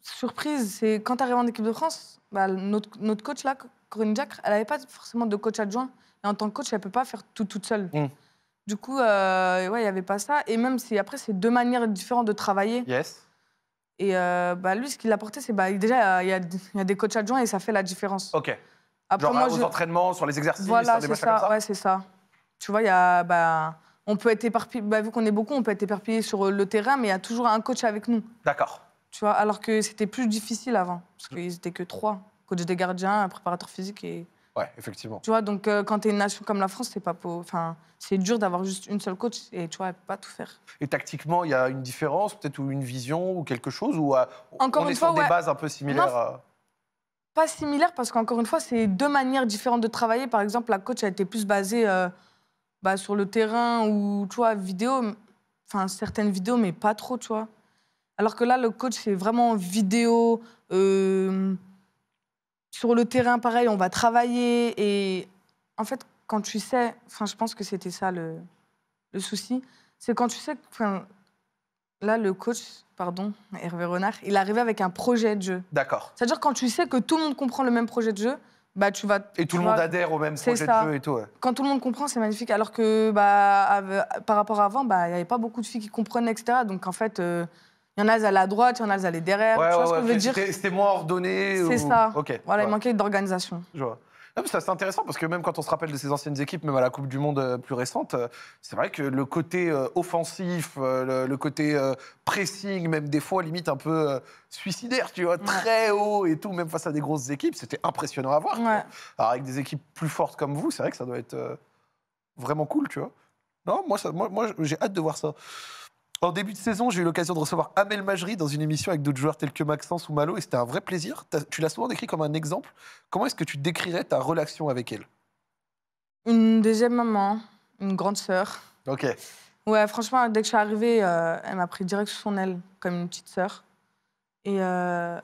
surprise, c'est quand tu arrives en équipe de France, bah, notre, notre, coach là, Corinne Jack, elle n'avait pas forcément de coach adjoint. Et en tant que coach, elle ne peut pas faire tout toute seule. Hmm. Du coup, il y n'y avait pas ça. Et même, après, c'est deux manières différentes de travailler. Yes. Et euh, bah, lui, ce qu'il apportait, c'est bah, déjà, il y, a, des coachs adjoints et ça fait la différence. OK. Genre aux entraînements, sur les exercices, voilà, sur des machins ça, comme ça Ouais, c'est ça. Tu vois, il y a... Bah, on peut être éparpillé, bah, vu qu'on est beaucoup, on peut être éparpillé sur le terrain, mais il y a toujours un coach avec nous. D'accord. Tu vois, alors que c'était plus difficile avant, parce qu'ils étaient que trois coach des gardiens, préparateur physique et Ouais, effectivement. Tu vois, donc euh, quand tu es une nation comme la France, c'est pas enfin, c'est dur d'avoir juste une seule coach et tu vois, elle peut pas tout faire. Et tactiquement, il y a une différence peut-être ou une vision ou quelque chose ou euh, encore on une est fois, sur des bases un peu similaires. Pas similaires parce qu'encore une fois, c'est deux manières différentes de travailler. Par exemple, la coach a été plus basée euh, bah, sur le terrain ou tu vois vidéo, enfin certaines vidéos, mais pas trop, tu vois. Alors que là, le coach c'est vraiment vidéo sur le terrain, pareil, on va travailler. Et en fait, quand tu sais, enfin, je pense que c'était ça le, souci, c'est quand tu sais que, là, le coach, pardon, Hervé Renard, il est avec un projet de jeu. D'accord. C'est-à-dire quand tu sais que tout le monde comprend le même projet de jeu, bah tu vas. Et tout le monde adhère au même projet de jeu et tout. Quand tout le monde comprend, c'est magnifique. Alors que bah, par rapport à avant, bah il n'y avait pas beaucoup de filles qui comprenaient, etc. Donc en fait. Euh, il y en a, à la droite, il y en a, à allaient derrière. tu vois ce que je veux dire C'était moins ordonné. C'est ça. Ok. Voilà, il manquait d'organisation. Je vois. c'est intéressant parce que même quand on se rappelle de ces anciennes équipes, même à la Coupe du Monde euh, plus récente, euh, c'est vrai que le côté euh, offensif, le, côté pressing, même des fois limite un peu suicidaire, tu vois, très haut et tout, même face à des grosses équipes, c'était impressionnant à voir. Alors avec des équipes plus fortes comme vous, c'est vrai que ça doit être vraiment cool, tu vois. Non, moi, moi, moi j'ai hâte de voir ça. En début de saison, j'ai eu l'occasion de recevoir Amel Majri dans une émission avec d'autres joueurs tels que Maxence ou Malo, et c'était un vrai plaisir. Tu l'as souvent décrit comme un exemple. Comment est-ce que tu décrirais ta relation avec elle Une deuxième maman, une grande sœur. Ok. Ouais, franchement, dès que je suis arrivée, euh, elle m'a pris direct sous son aile, comme une petite sœur. Et euh,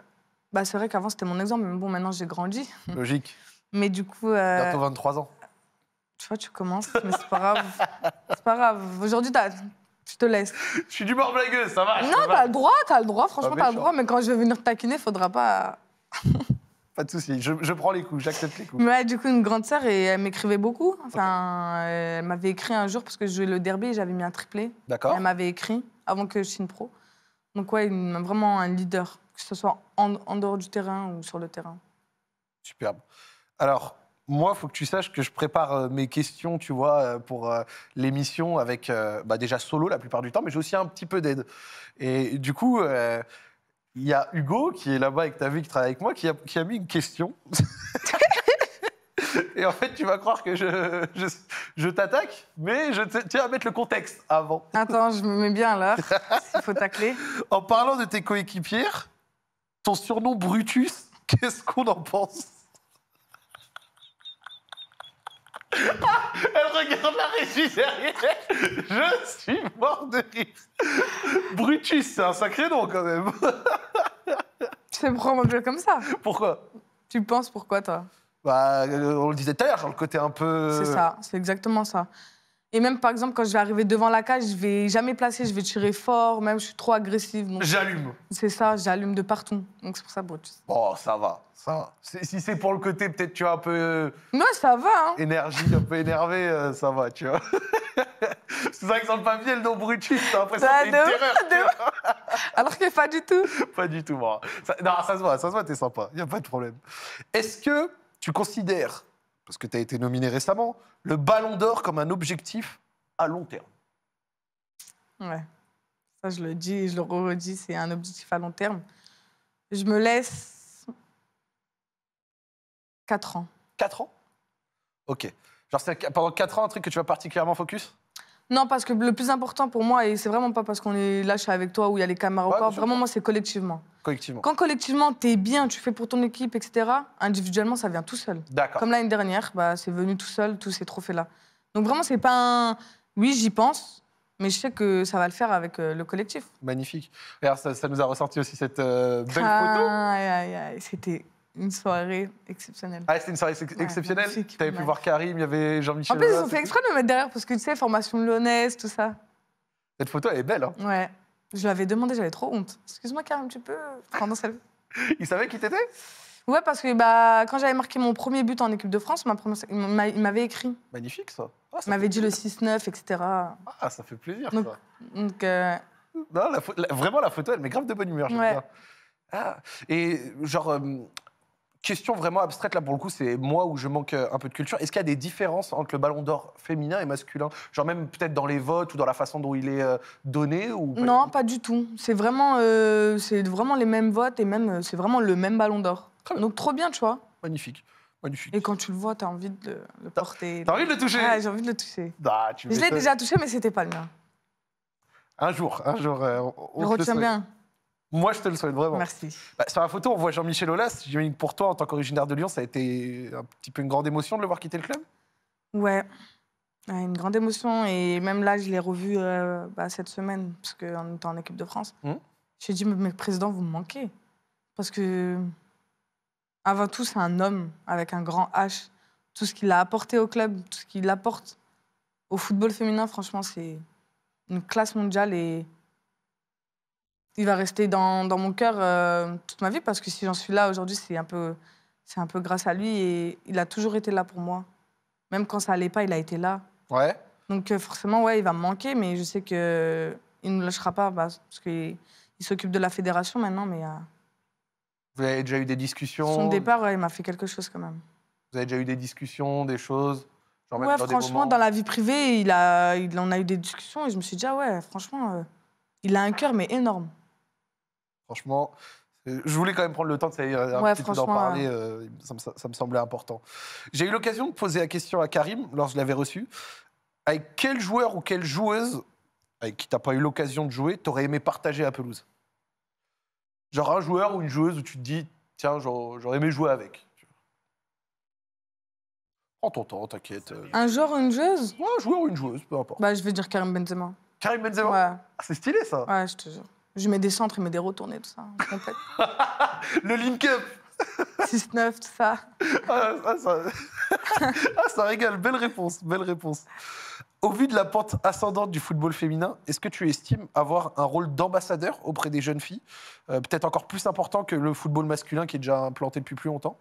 bah, c'est vrai qu'avant, c'était mon exemple, mais bon, maintenant, j'ai grandi. Logique. *laughs* Mais du coup. Euh, Bientôt 23 ans. Tu vois, tu commences, mais c'est pas grave. c'est pas grave. Aujourd'hui, t'as je te laisse. *laughs* je suis du bord blagueuse, ça va. Non, t'as le droit, t'as le droit, franchement, t'as le droit, mais quand je vais venir taquiner, faudra pas. *laughs* pas de souci, je, prends les coups, j'accepte les coups. Mais du coup, une grande sœur, et elle m'écrivait beaucoup. Enfin, euh, elle m'avait écrit un jour parce que je jouais le derby et j'avais mis un triplé. D'accord. Elle m'avait écrit avant que je signe pro. Donc, ouais, vraiment un leader, que ce soit en, en, dehors du terrain ou sur le terrain. Superbe. Alors, moi, il faut que tu saches que je prépare euh, mes questions, tu vois, euh, pour euh, l'émission avec bah, déjà solo la plupart du temps, mais j'ai aussi un petit peu d'aide. Et du coup, il y a Hugo qui est là-bas avec ta vie, qui travaille avec moi, qui a, mis une question. *laughs* et en fait, tu vas croire que je, je, t'attaque, mais je tiens à mettre le contexte avant. Attends, je me mets bien là. *laughs* Il faut tacler. en parlant de tes coéquipières, ton surnom Brutus, *laughs* qu'est-ce qu'on en pense *laughs* Elle regarde la régie derrière. Je suis mort de rire. Brutus, c'est un sacré nom quand même. Tu sais pourquoi on comme ça Pourquoi Tu penses pourquoi, toi Bah, euh, on le disait tout à l'heure, genre le côté un peu. C'est ça, c'est exactement ça. Et même, par exemple, quand je vais arriver devant la cage, je vais jamais placer, je vais tirer fort, même je suis trop agressive. J'allume. C'est ça, j'allume de partout. Donc c'est pour ça, Brutus. Bon, ça va, ça va. Si c'est pour le côté, peut-être tu as un peu euh, Non, ça va, hein. énergie, un peu énervé, euh, ça va, tu vois. *laughs* c'est vrai que sans le papier, le nom Brutus, t'as l'impression c'est une terreur. Alors que pas du tout. *laughs* Pas du tout, moi. non, ça se voit, ça se voit, t'es sympa. Il n'y a pas de problème. Est-ce que tu considères parce que tu as été nominé récemment, le ballon d'or comme un objectif à long terme. Ouais, ça je le dis je le redis, c'est un objectif à long terme. Je me laisse 4 ans. 4 ans Ok. Genre, pendant 4 ans, un truc que tu vas particulièrement focus non, parce que le plus important pour moi, et c'est vraiment pas parce qu'on est là, avec toi, ou il y a les caméras vraiment, moi, c'est collectivement. Collectivement. Quand collectivement, t'es bien, tu fais pour ton équipe, etc., individuellement, ça vient tout seul. D'accord. Comme l'année dernière, bah, c'est venu tout seul, tous ces trophées-là. Donc vraiment, c'est pas un. Oui, j'y pense, mais je sais que ça va le faire avec euh, le collectif. Magnifique. Regarde, ça, nous a ressorti aussi cette euh, belle photo. C'était une soirée exceptionnelle. Ah, c'était une soirée exceptionnelle Tu pu voir Karim, il y avait Jean-Michel. En plus, ils ont fait exprès de me mettre derrière parce que tu sais, formation lyonnaise, tout ça. Cette photo, elle est belle. Hein. Ouais. Je l'avais demandé, j'avais trop honte. Excuse-moi, Karim, tu peux prendre un *laughs* Il savait qui t'étais Ouais, parce que bah, quand j'avais marqué mon premier but en équipe de France, il m'avait écrit. Magnifique, ça. Ah, il m'avait dit le 6-9, etc. Ah, ça fait plaisir, donc, Donc, euh, vraiment, la photo, elle met grave de bonne humeur, je ouais. Ah, et genre, euh, Question vraiment abstraite, là pour le coup, c'est moi où je manque euh, un peu de culture. Est-ce qu'il y a des différences entre le ballon d'or féminin et masculin Genre même peut-être dans les votes ou dans la façon dont il est euh, donné ou Non, pas du tout. C'est vraiment, euh, vraiment les mêmes votes et même c'est vraiment le même ballon d'or. Donc trop bien, tu vois. Magnifique. Magnifique. Et quand tu le vois, t'as envie de le, porter. T'as envie de le toucher ah, j'ai envie de le toucher. Bah, je l'ai déjà touché, mais c'était pas le mien. Un jour, un jour. Euh, on, retiens bien. Moi, je te le souhaite vraiment. Merci. Bah, sur la photo, on voit Jean-Michel Aulas. pour toi, en tant qu'originaire de Lyon, ça a été un petit peu une grande émotion de le voir quitter le club Ouais, une grande émotion. Et même là, je l'ai revu euh, bah, cette semaine, parce qu'on était en équipe de France. Mmh. J'ai Je dit, mais, mais président, vous me manquez. Parce que, avant tout, c'est un homme avec un grand H. Tout ce qu'il a apporté au club, tout ce qu'il apporte au football féminin, franchement, c'est une classe mondiale. Et il va rester dans, mon cœur euh, toute ma vie parce que si j'en suis là aujourd'hui, c'est un, peu, un peu grâce à lui et il a toujours été là pour moi. Même quand ça allait pas, il a été là. Ouais. Donc euh, forcément, ouais, il va me manquer, mais je sais qu'il ne me lâchera pas bah, parce qu'il s'occupe de la fédération maintenant. Mais, euh, Vous avez déjà eu des discussions Son départ, il m'a fait quelque chose quand même. Vous avez déjà eu des discussions, des choses franchement, dans la vie privée, il, a, il en a eu des discussions et je me suis dit, ah ouais, franchement, il a un cœur, mais énorme. Franchement, euh, je voulais quand même prendre le temps de d'en parler, euh, ça, me, semblait important. J'ai eu l'occasion de poser la question à Karim lorsque je l'avais reçu. Avec quel joueur ou quelle joueuse avec qui tu n'as pas eu l'occasion de jouer, tu aurais aimé partager la pelouse Genre un joueur ou une joueuse où tu te dis, tiens, j'aurais aimé jouer avec. Prends ton temps, t'inquiète. Euh. Un joueur ou une joueuse un joueur ou une joueuse, peu importe. Bah, je vais dire Karim Benzema. Karim Benzema ouais. Ah, c'est stylé ça Ouais, je te jure. Je mets des centres, et met des retournées, tout ça. *laughs* le link-up 6-9, tout ça. Ah, *laughs* ah, ça, régale. Belle réponse, belle réponse. Au vu de la pente ascendante du football féminin, est-ce que tu estimes avoir un rôle d'ambassadeur auprès des jeunes filles euh, Peut-être encore plus important que le football masculin qui est déjà implanté depuis plus longtemps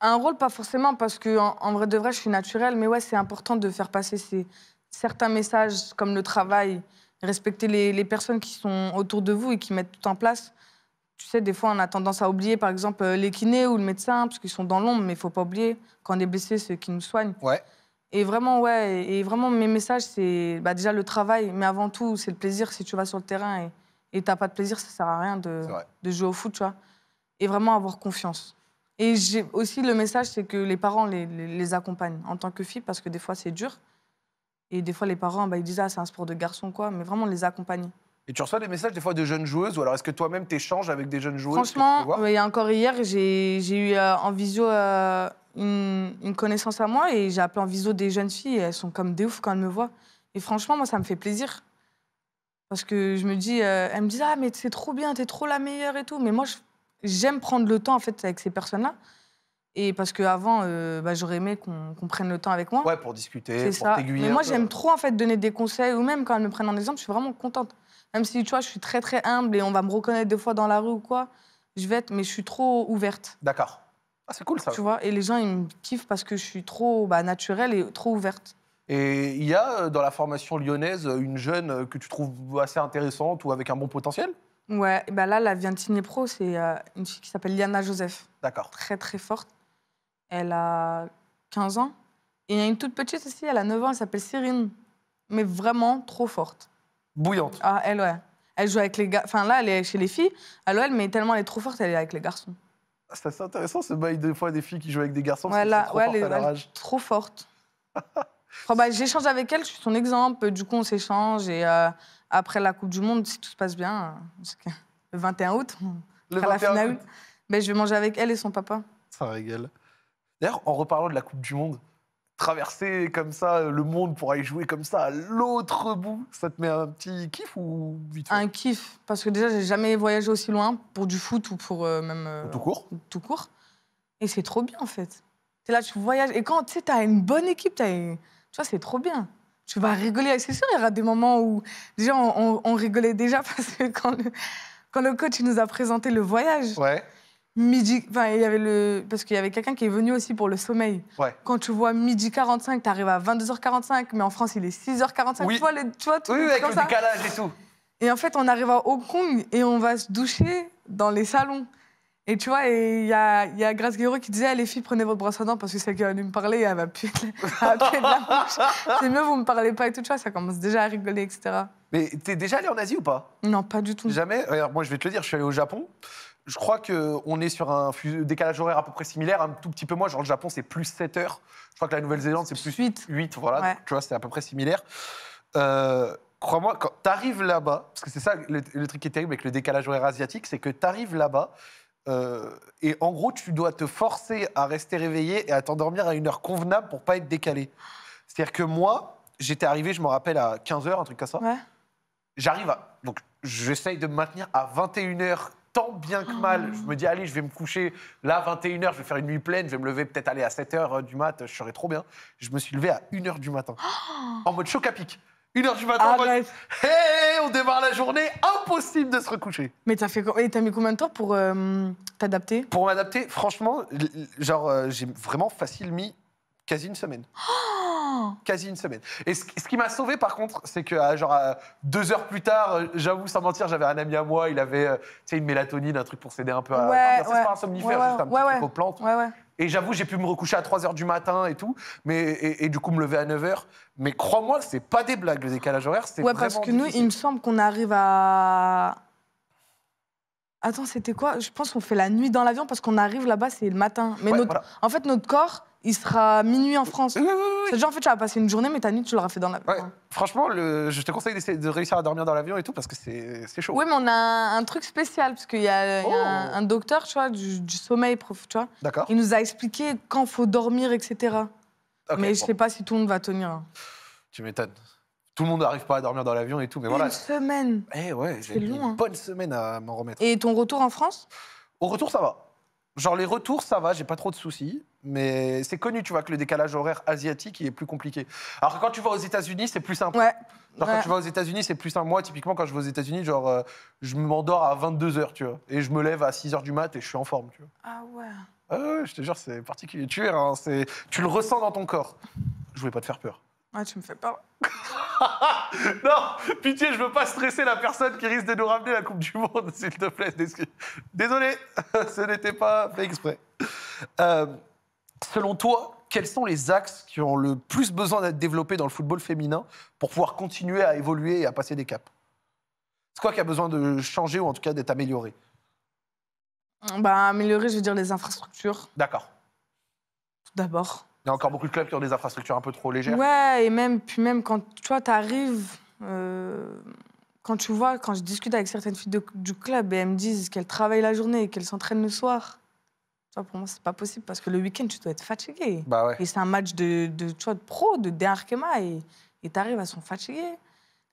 Un rôle, pas forcément, parce qu'en vrai de vrai, je suis naturelle, mais ouais, c'est important de faire passer certains messages comme le travail, respecter les, personnes qui sont autour de vous et qui mettent tout en place. Tu sais, des fois, on a tendance à oublier, par exemple, euh, les kinés ou le médecin, parce qu'ils sont dans l'ombre, mais il faut pas oublier, quand on est blessé, ceux qui nous soignent. Et vraiment, ouais, et vraiment, mes messages, c'est bah, déjà le travail, mais avant tout, c'est le plaisir. Si tu vas sur le terrain et tu n'as pas de plaisir, ça sert à rien de, jouer au foot, tu vois. Et vraiment avoir confiance. Et j'ai aussi le message, c'est que les parents les, les accompagnent en tant que filles, parce que des fois, c'est dur. Et des fois, les parents, bah, ils disent, ah, c'est un sport de garçon, quoi. Mais vraiment, on les accompagne. Et tu reçois des messages des fois de jeunes joueuses ou alors est-ce que toi-même t'échanges avec des jeunes joueuses Franchement, il y a encore hier, j'ai eu euh, en visio euh, une, connaissance à moi et j'ai appelé en visio des jeunes filles et elles sont comme des ouf quand elles me voient. Et franchement, moi, ça me fait plaisir. Parce que je me dis, euh, elles me disent, ah, mais c'est trop bien, t'es trop la meilleure et tout. Mais moi, j'aime prendre le temps en fait avec ces personnes-là et parce qu'avant, euh, bah, j'aurais aimé qu'on prenne le temps avec moi. Ouais, pour discuter, pour t'aiguiller. Mais moi, j'aime trop en fait donner des conseils ou même quand elles me prennent en exemple, je suis vraiment contente. Même si tu vois, je suis très très humble et on va me reconnaître deux fois dans la rue ou quoi, je vais être, mais je suis trop ouverte. D'accord. Ah, c'est cool ça. Tu vois, et les gens ils me kiffent parce que je suis trop bah, naturelle et trop ouverte. Et il y a euh, dans la formation lyonnaise euh, une jeune que tu trouves assez intéressante ou avec un bon potentiel Ouais, bah là, la vient pro, c'est une fille qui s'appelle Liana Joseph. D'accord. Très très forte elle a 15 ans. il y a une toute petite aussi, elle a 9 ans, elle s'appelle Cyrine. Mais vraiment trop forte. Bouillante. Ah, elle, ouais. Elle joue avec les gars. Enfin, là, elle est chez les filles. À elle mais tellement elle est trop forte, elle est avec les garçons. Ah, c'est assez intéressant ce bail des fois des filles qui jouent avec des garçons. Ouais, trop elle, est *laughs* trop forte. *laughs* enfin, bah, J'échange avec elle, je suis son exemple. Du coup, on s'échange. Et euh, après la Coupe du Monde, si tout se passe bien, le 21 août, le la finale, ben, je vais manger avec elle et son papa. Ça régale. D'ailleurs, en reparlant de la Coupe du Monde, traverser comme ça euh, le monde pour aller jouer comme ça à l'autre bout, ça te met un petit kiff ou Un kiff, parce que déjà, j'ai jamais voyagé aussi loin pour du foot ou pour euh, même. Euh, tout court Tout court. Et c'est trop bien en fait. là, tu voyages. Et quand tu as une bonne équipe, tu vois, c'est trop bien tu vas rigoler. C'est sûr, il y aura des moments où déjà on, rigolait déjà *laughs* parce que quand le, quand le coach nous a présenté le voyage, ouais midi. il y avait le. Parce qu'il y avait quelqu'un qui est venu aussi pour le sommeil. Quand tu vois midi 45, t'arrives à 22h45, mais en France, il est 6h45. Oui. Tu vois, tout. avec le décalage et tout. Et en fait, on arrive à Hong Kong et on va se doucher dans les salons. Et tu vois, il y a, y a Grace Guerreau qui disait allez Les filles, prenez votre brosse à dents parce que celle qui va venue me parler, elle va puer de la, C'est mieux, vous me parlez pas et tout, tu vois, ça commence déjà à rigoler, etc. Mais t'es déjà allé en Asie ou pas Non, pas du tout. Jamais Alors, moi, je vais te le dire, je suis allé au Japon je crois qu'on est sur un décalage horaire à peu près similaire, un tout petit peu moins. Genre, le Japon, c'est plus 7 heures. Je crois que la Nouvelle-Zélande, c'est plus 8. 8 voilà. tu vois, c'est à peu près similaire. Euh, crois-moi, quand tu arrives là-bas, parce que c'est ça le, truc qui est terrible avec le décalage horaire asiatique, c'est que tu arrives là-bas euh, et en gros, tu dois te forcer à rester réveillé et à t'endormir à une heure convenable pour pas être décalé. C'est-à-dire que moi, j'étais arrivé, je me rappelle, à 15 heures, un truc comme ça. J'arrive à. Donc, j'essaye de me maintenir à 21 heures tant bien que mal, ah. je me dis, allez, je vais me coucher là, 21h, je vais faire une nuit pleine, je vais me lever peut-être aller à 7h euh, du mat, je serai trop bien. Je me suis levé à 1h du matin, oh. en mode choc à pic. 1h du matin, ah, en on démarre la journée, impossible de se recoucher. Mais t'as fait mis combien de temps pour euh, t'adapter Pour m'adapter, franchement, genre, euh, j'ai vraiment facile mis quasi une semaine. Oh. Oh. Quasi une semaine. Et ce, qui m'a sauvé, par contre, c'est que, euh, genre, euh, deux heures plus tard, euh, j'avoue, sans mentir, j'avais un ami à moi, il avait, tu sais, une mélatonine, un truc pour s'aider un peu à. Ouais, C'est pas un somnifère, juste un petit truc aux plantes. Et j'avoue, j'ai pu me recoucher à 3 h du matin et tout, mais, et, du coup me lever à 9 h. Mais crois-moi, c'est pas des blagues, les décalage horaires, c'est ouais, parce que nous, il me semble qu'on arrive à. Attends, c'était quoi Je pense qu'on fait la nuit dans l'avion parce qu'on arrive là-bas, c'est le matin. Mais notre... en fait, notre corps, il sera minuit en France. Oui, C'est déjà, en fait, tu vas passer une journée, mais ta nuit, tu l'auras fait dans l'avion. Hein. Franchement, je te conseille d'essayer de réussir à dormir dans l'avion et tout, parce que c'est chaud. Oui, mais on a un, truc spécial, parce qu'il y, a oh. un, docteur, tu vois, du, sommeil, prof, tu vois. D'accord. Il nous a expliqué quand faut dormir, etc. mais je sais pas si tout le monde va tenir. Hein. Tu m'étonnes. Tout le monde n'arrive pas à dormir dans l'avion et tout, mais voilà. Une semaine. Eh ouais, j'ai une hein. bonne semaine à m'en remettre. Et ton retour en France Au retour, ça va. Genre les retours, ça va, j'ai pas trop de soucis. Mais c'est connu, tu vois, que le décalage horaire asiatique, il est plus compliqué. Alors quand tu vas aux États-Unis, c'est plus simple. Ouais. quand tu vas aux États-Unis, c'est plus simple. Moi, typiquement, quand je vais aux États-Unis, genre, euh, je m'endors à 22h, tu vois. Et je me lève à 6h du mat et je suis en forme, tu vois. Ah ouais. Ah ouais, je te jure, c'est particulier. Tu, hein, c'est... tu le ressens dans ton corps. Je voulais pas te faire peur. Ouais, tu me fais peur. *laughs* non, pitié, je veux pas stresser la personne qui risque de nous ramener la Coupe du Monde, *laughs* s'il te plaît. Désolé, *laughs* ce n'était pas fait exprès. Euh... Selon toi, quels sont les axes qui ont le plus besoin d'être développés dans le football féminin pour pouvoir continuer à évoluer et à passer des caps C'est quoi qui a besoin de changer ou en tout cas d'être amélioré bah, Améliorer, je veux dire les infrastructures. D'accord. Tout d'abord. Il y a encore beaucoup de clubs qui ont des infrastructures un peu trop légères. Ouais, et même, puis même quand toi, tu arrives, euh, quand tu vois, quand je discute avec certaines filles du club et elles me disent qu'elles travaillent la journée et qu'elles s'entraînent le soir, pour moi, c'est pas possible parce que le week-end, tu dois être fatigué. Bah et c'est un match de, de, de pro, de Derkema, et tu arrives à sont fatigué.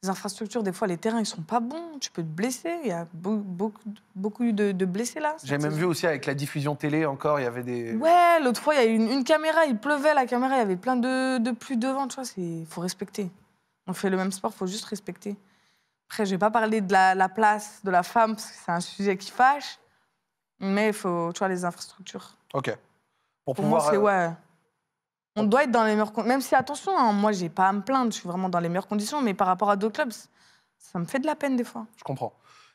Les infrastructures, des fois, les terrains, ils sont pas bons. Tu peux te blesser. Il y a beaucoup, beaucoup de, blessés là. J'ai même vu aussi avec la diffusion télé encore, il y avait des. Ouais, l'autre fois, il y a eu une, caméra, il pleuvait, la caméra, il y avait plein de, de pluie devant. Tu vois, il faut respecter. On fait le même sport, faut juste respecter. Après, je vais pas parler de la, la place de la femme parce que c'est un sujet qui fâche. Mais il faut, tu vois, les infrastructures. OK. Pour, Pour c'est euh, ouais. On doit être dans les meilleures conditions. Même si, attention, hein, moi, j'ai pas à me plaindre, je suis vraiment dans les meilleures conditions, mais par rapport à d'autres clubs, ça me fait de la peine des fois. Je comprends.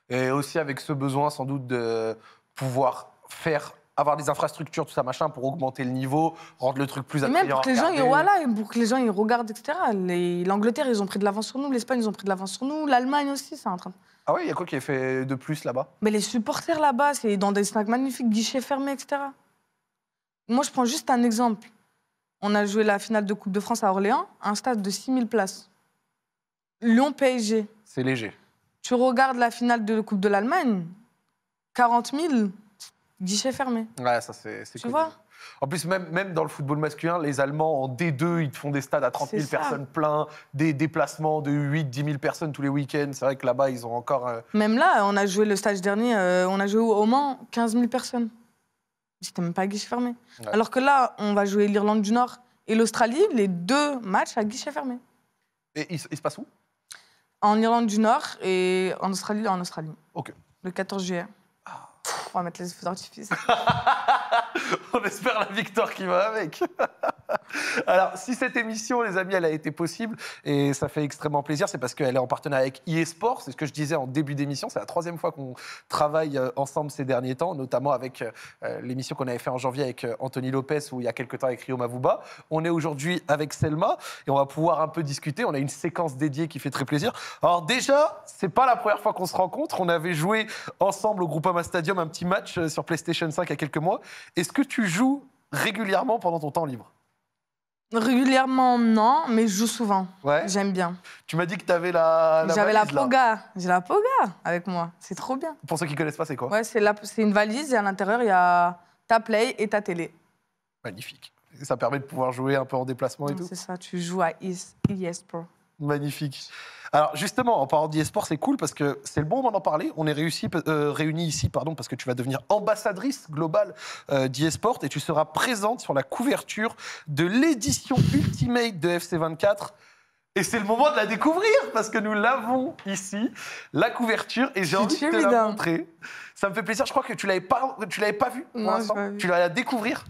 Et aussi avec ce besoin, sans doute, de pouvoir faire avoir des infrastructures, tout ça, machin, pour augmenter le niveau, rendre le truc plus attrayant. Même pour que, les gens, ils, voilà, pour que les gens ils regardent, etc. L'Angleterre, ils ont pris de l'avance sur nous, l'Espagne, ils ont pris de l'avance sur nous, l'Allemagne aussi, c'est en train ah oui il y a quoi qui est fait de plus là-bas Mais les supporters là-bas, c'est dans des snacks magnifiques, guichets fermés, etc. Moi, je prends juste un exemple. On a joué la finale de Coupe de France à Orléans, un stade de 6000 places. Lyon-PSG. C'est léger. Tu regardes la finale de Coupe de l'Allemagne, 40 000, guichets fermés. Ouais, ça c'est. Tu vois en plus, même, même dans le football masculin, les Allemands en D2, ils font des stades à 30 000 personnes pleins, des déplacements de 8 10 000 personnes tous les week-ends. C'est vrai que là-bas, ils ont encore. Euh, même là, on a joué le stage dernier, euh, on a joué au Mans, 15 000 personnes. C'était même pas à guichet fermé. Alors que là, on va jouer l'Irlande du Nord et l'Australie, les deux matchs à guichet fermé. Et il, se passe où En Irlande du Nord et en Australie, en Australie. Ok. Le 14 juillet. Ah. on va mettre les feux d'artifice. *laughs* *laughs* on espère la victoire qui va avec. *laughs* *laughs* Alors, si cette émission, les amis, elle a été possible, et ça fait extrêmement plaisir, c'est parce qu'elle est en partenariat avec eSport. C'est ce que je disais en début d'émission. C'est la troisième fois qu'on travaille euh, ensemble ces derniers temps, notamment avec euh, euh, l'émission qu'on avait fait en janvier avec Anthony Lopez, ou il y a quelques temps avec Rio Mavuba. On est aujourd'hui avec Selma, et on va pouvoir un peu discuter. On a une séquence dédiée qui fait très plaisir. Alors, déjà, c'est pas la première fois qu'on se rencontre. On avait joué ensemble au Groupama Stadium un petit match sur PlayStation 5 il y a quelques mois. Est-ce que tu joues régulièrement pendant ton temps libre Régulièrement, non, mais je joue souvent. Ouais. J'aime bien. Tu m'as dit que tu avais la. J'avais la poga. J'ai la poga avec moi. C'est trop bien. Pour ceux qui connaissent pas, c'est quoi Ouais, c'est la... une valise et à l'intérieur, il y a ta play et ta télé. Magnifique. ça permet de pouvoir jouer un peu en déplacement et tout. C'est ça, tu joues à ES, Pro. Magnifique. Alors justement, en parlant d'eSport, c'est cool parce que c'est le bon moment d'en parler. On est réussi, euh, réunis ici pardon, parce que tu vas devenir ambassadrice globale euh, d'eSport. et tu seras présente sur la couverture de l'édition Ultimate de FC24. Et c'est le moment de la découvrir parce que nous l'avons ici, la couverture, et j'ai envie de te la montrer. Ça me fait plaisir. Je crois que tu l'avais pas, tu l'avais pas vue Tu vas à découvrir.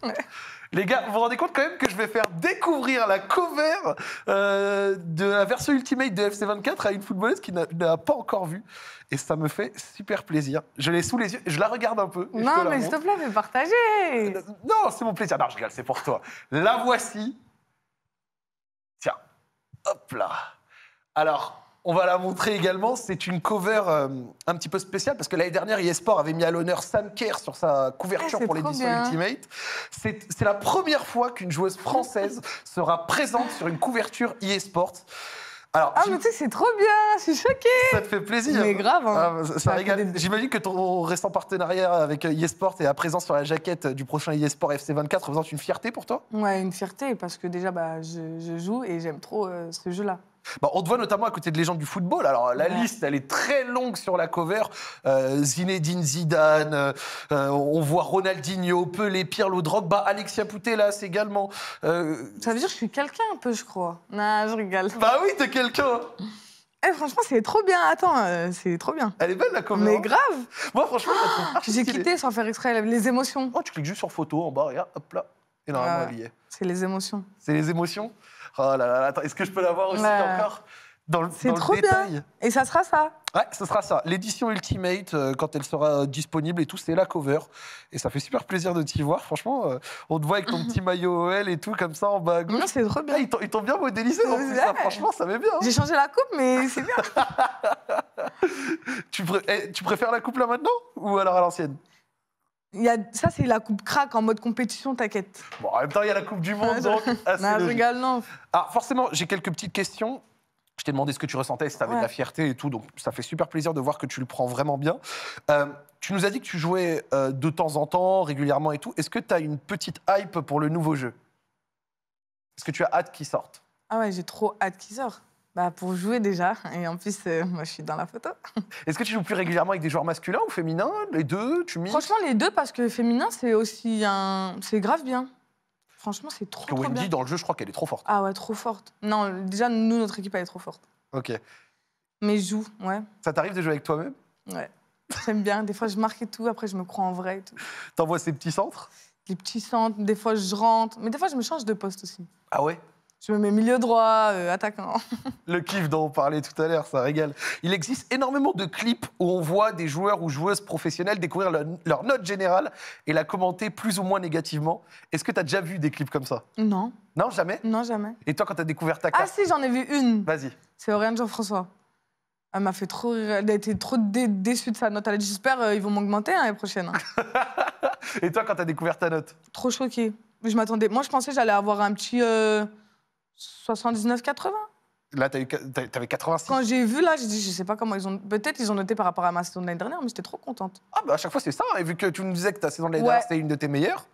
Les gars, vous vous rendez compte quand même que je vais faire découvrir la cover euh, de la version Ultimate de FC24 à une footballeuse qui n'a pas encore vue. Et ça me fait super plaisir. Je l'ai sous les yeux, je la regarde un peu. Non, mais s'il te plaît, fais partager. Euh, non, c'est mon plaisir. Non, je c'est pour toi. La voici. Tiens, hop là. Alors, on va la montrer également. C'est une cover euh, un petit peu spéciale parce que l'année dernière, eSport avait mis à l'honneur Sam Kerr sur sa couverture ah, pour l'édition Ultimate. C'est la première fois qu'une joueuse française *laughs* sera présente sur une couverture eSport. Alors, ah, mais tu sais, c'est trop bien, je suis choquée. Ça te fait plaisir. Mais grave. Hein. Ah, bah, J'imagine que ton récent partenariat avec eSport euh, e et à présent sur la jaquette du prochain eSport FC24 représente une fierté pour toi Ouais, une fierté, parce que déjà, bah, je, joue et j'aime trop euh, ce jeu-là. Bah, on te voit notamment à côté de légendes du football. Alors la liste, elle est très longue sur la cover. Euh, Zinedine Zidane, euh, on voit Ronaldinho, Pelé, Pirlo, Drogba, Alexia c'est également. Euh, ça veut dire que je suis quelqu'un un peu, je crois. Non, je rigole. Bah oui, t'es quelqu'un. Eh, franchement, c'est trop bien. Attends, c'est trop bien. Elle est belle, la cover. Mais hein. grave. Moi, franchement, *gasps* j'ai quitté sans faire exprès les émotions. Oh, tu cliques juste sur photo en bas, regarde, hop là. Et euh, C'est les émotions. C'est les émotions Oh là là, est-ce que je peux l'avoir aussi encore dans le, C'est trop détail. bien. Et ça sera ça. Ouais, ça sera ça. L'édition Ultimate, euh, quand elle sera euh, disponible et tout, c'est la cover. Et ça fait super plaisir de t'y voir. Franchement, euh, on te voit avec ton *laughs* petit maillot OL et tout, comme ça, en bas Non, c'est trop bien. Ah, ils, t'ont, bien modélisé. donc franchement, ça va bien. Hein. J'ai changé la coupe, mais c'est bien. *laughs* tu, eh, tu préfères la coupe là maintenant ou alors à l'ancienne ça, c'est la coupe crack en mode compétition, t'inquiète. Bon, en même temps, il y a la Coupe du Monde, *laughs* donc. non, Alors, forcément, j'ai quelques petites questions. Je t'ai demandé ce que tu ressentais, si t'avais de la fierté et tout, donc ça fait super plaisir de voir que tu le prends vraiment bien. Euh, tu nous as dit que tu jouais euh, de temps en temps, régulièrement et tout. Est-ce que t'as une petite hype pour le nouveau jeu Est-ce que tu as hâte qu'il sorte Ah ouais, j'ai trop hâte qu'il sorte bah, Pour jouer déjà. Et en plus, euh, moi, je suis dans la photo. *laughs* Est-ce que tu joues plus régulièrement avec des joueurs masculins ou féminins Les deux Tu Franchement, les deux, parce que féminin, c'est aussi un. C'est grave bien. Franchement, c'est trop, trop Wendy, dans le jeu, je crois qu'elle est trop forte. Ah ouais, trop forte. Non, déjà, nous, notre équipe, elle est trop forte. Ok. Mais je joue, ouais. Ça t'arrive de jouer avec toi-même Ouais. J'aime bien. Des fois, je marque et tout. Après, je me crois en vrai et tout. T'envoies ces petits centres Les petits centres. Des fois, je rentre. Mais des fois, je me change de poste aussi. Ah ouais je me mets milieu droit, euh, attaquant. *laughs* Le kiff dont on parlait tout à l'heure, ça régale. Il existe énormément de clips où on voit des joueurs ou joueuses professionnelles découvrir leur, note générale et la commenter plus ou moins négativement. Est-ce que tu as déjà vu des clips comme ça Non. Non, jamais Non, jamais. Et toi, quand tu as découvert ta note Ah si, j'en ai vu une. Vas-y. C'est Oriane Jean-François. Elle m'a fait trop rire. Elle a été trop déçue de sa note. Elle a dit J'espère qu'ils euh, ils vont m'augmenter hein, l'année prochaine. *laughs* et toi, quand t'as découvert ta note Trop choquée. Je m'attendais. Moi, je pensais j'allais avoir un petit. Euh, 79-80 Là, tu avais 86. Quand j'ai vu, là, j'ai dit, je sais pas comment ils ont. Peut-être ils ont noté par rapport à ma saison de l'année dernière, mais j'étais trop contente. Ah, bah à chaque fois, c'est ça. Hein, et vu que tu nous disais que ta saison de l'année dernière, c'était une de tes meilleures.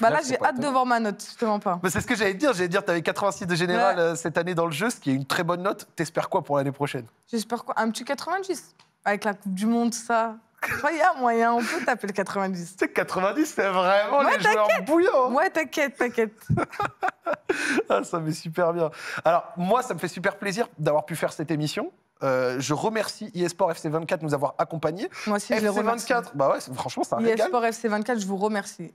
Bah là, j'ai hâte de voir ma note, justement pas. mais c'est ce que j'allais dire. J'allais dire, tu avais 86 de général euh, cette année dans le jeu, ce qui est une très bonne note. T'espères quoi pour l'année prochaine J'espère quoi Un petit 90. Avec la Coupe du Monde, ça. Il y a moyen, on peut taper le 90. Tu 90, c'est vraiment ouais, les joueurs bouillants. Ouais, t'inquiète, t'inquiète. *laughs* ah, ça me super bien. Alors, moi, ça me fait super plaisir d'avoir pu faire cette émission. Euh, je remercie eSport FC24 de nous avoir accompagnés. Moi aussi, FC24, je remercie. Bah ouais, franchement, c'est un eSport FC24, je vous remercie.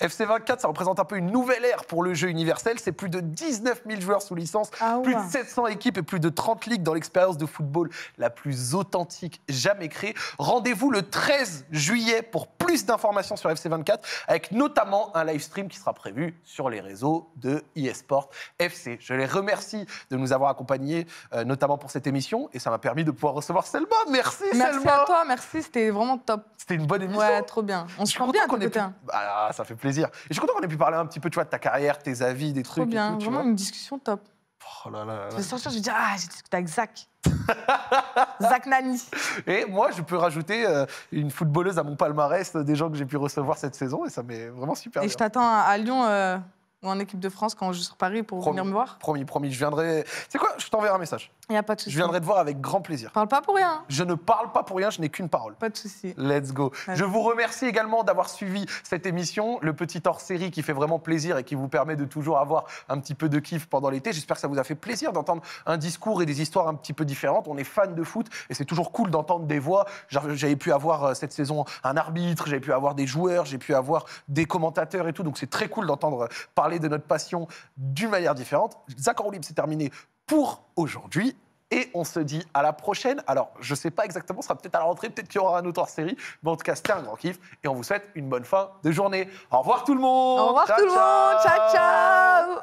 FC24, ça représente un peu une nouvelle ère pour le jeu universel. C'est plus de 19 000 joueurs sous licence, ah plus de 700 équipes et plus de 30 ligues dans l'expérience de football la plus authentique jamais créée. Rendez-vous le 13 juillet pour plus d'informations sur FC24, avec notamment un live stream qui sera prévu sur les réseaux de eSport FC. Je les remercie de nous avoir accompagnés, euh, notamment pour cette émission, et ça m'a permis de pouvoir recevoir Selma. Merci, merci Selma. Merci à toi, merci, c'était vraiment top. C'était une bonne émission. Ouais, trop bien. On se sent bien, qu'on est ça fait plaisir. Et je suis content qu'on ait pu parler un petit peu, tu vois, de ta carrière, tes avis, des trucs. Trop bien, vraiment une discussion top. Oh là là. Je vais je vais dire ah j'ai discuté avec Zach. *laughs* Zach Nani. Et moi, je peux rajouter euh, une footballeuse à mon palmarès euh, des gens que j'ai pu recevoir cette saison et ça m'est vraiment super. Et je t'attends à Lyon. Euh, ou en équipe de France quand je suis sur Paris pour venir me voir. Promis, promis, je viendrai. C'est quoi Je t'enverrai un message. Il n'y a pas de souci. Je viendrai te voir avec grand plaisir. Parle pas pour rien. Hein. Je ne parle pas pour rien, je n'ai qu'une parole. Pas de souci. Let's go. Je vous remercie également d'avoir suivi cette émission, le petit hors-série qui fait vraiment plaisir et qui vous permet de toujours avoir un petit peu de kiff pendant l'été. J'espère que ça vous a fait plaisir d'entendre un discours et des histoires un petit peu différentes. On est fan de foot et c'est toujours cool d'entendre des voix. J'avais pu avoir euh, cette saison un arbitre, j'avais pu avoir des joueurs, j'ai pu avoir des commentateurs et tout. Donc c'est très cool d'entendre euh, parler de notre passion d'une manière différente. Zaccord c'est terminé pour aujourd'hui. Et on se dit à la prochaine. Alors, je ne sais pas exactement, ce sera peut-être à la rentrée, peut-être qu'il y aura un autre hors série. Mais en tout cas, c'était un grand kiff. Et on vous souhaite une bonne fin de journée. Au revoir tout le monde Au revoir tout le monde Ciao, ciao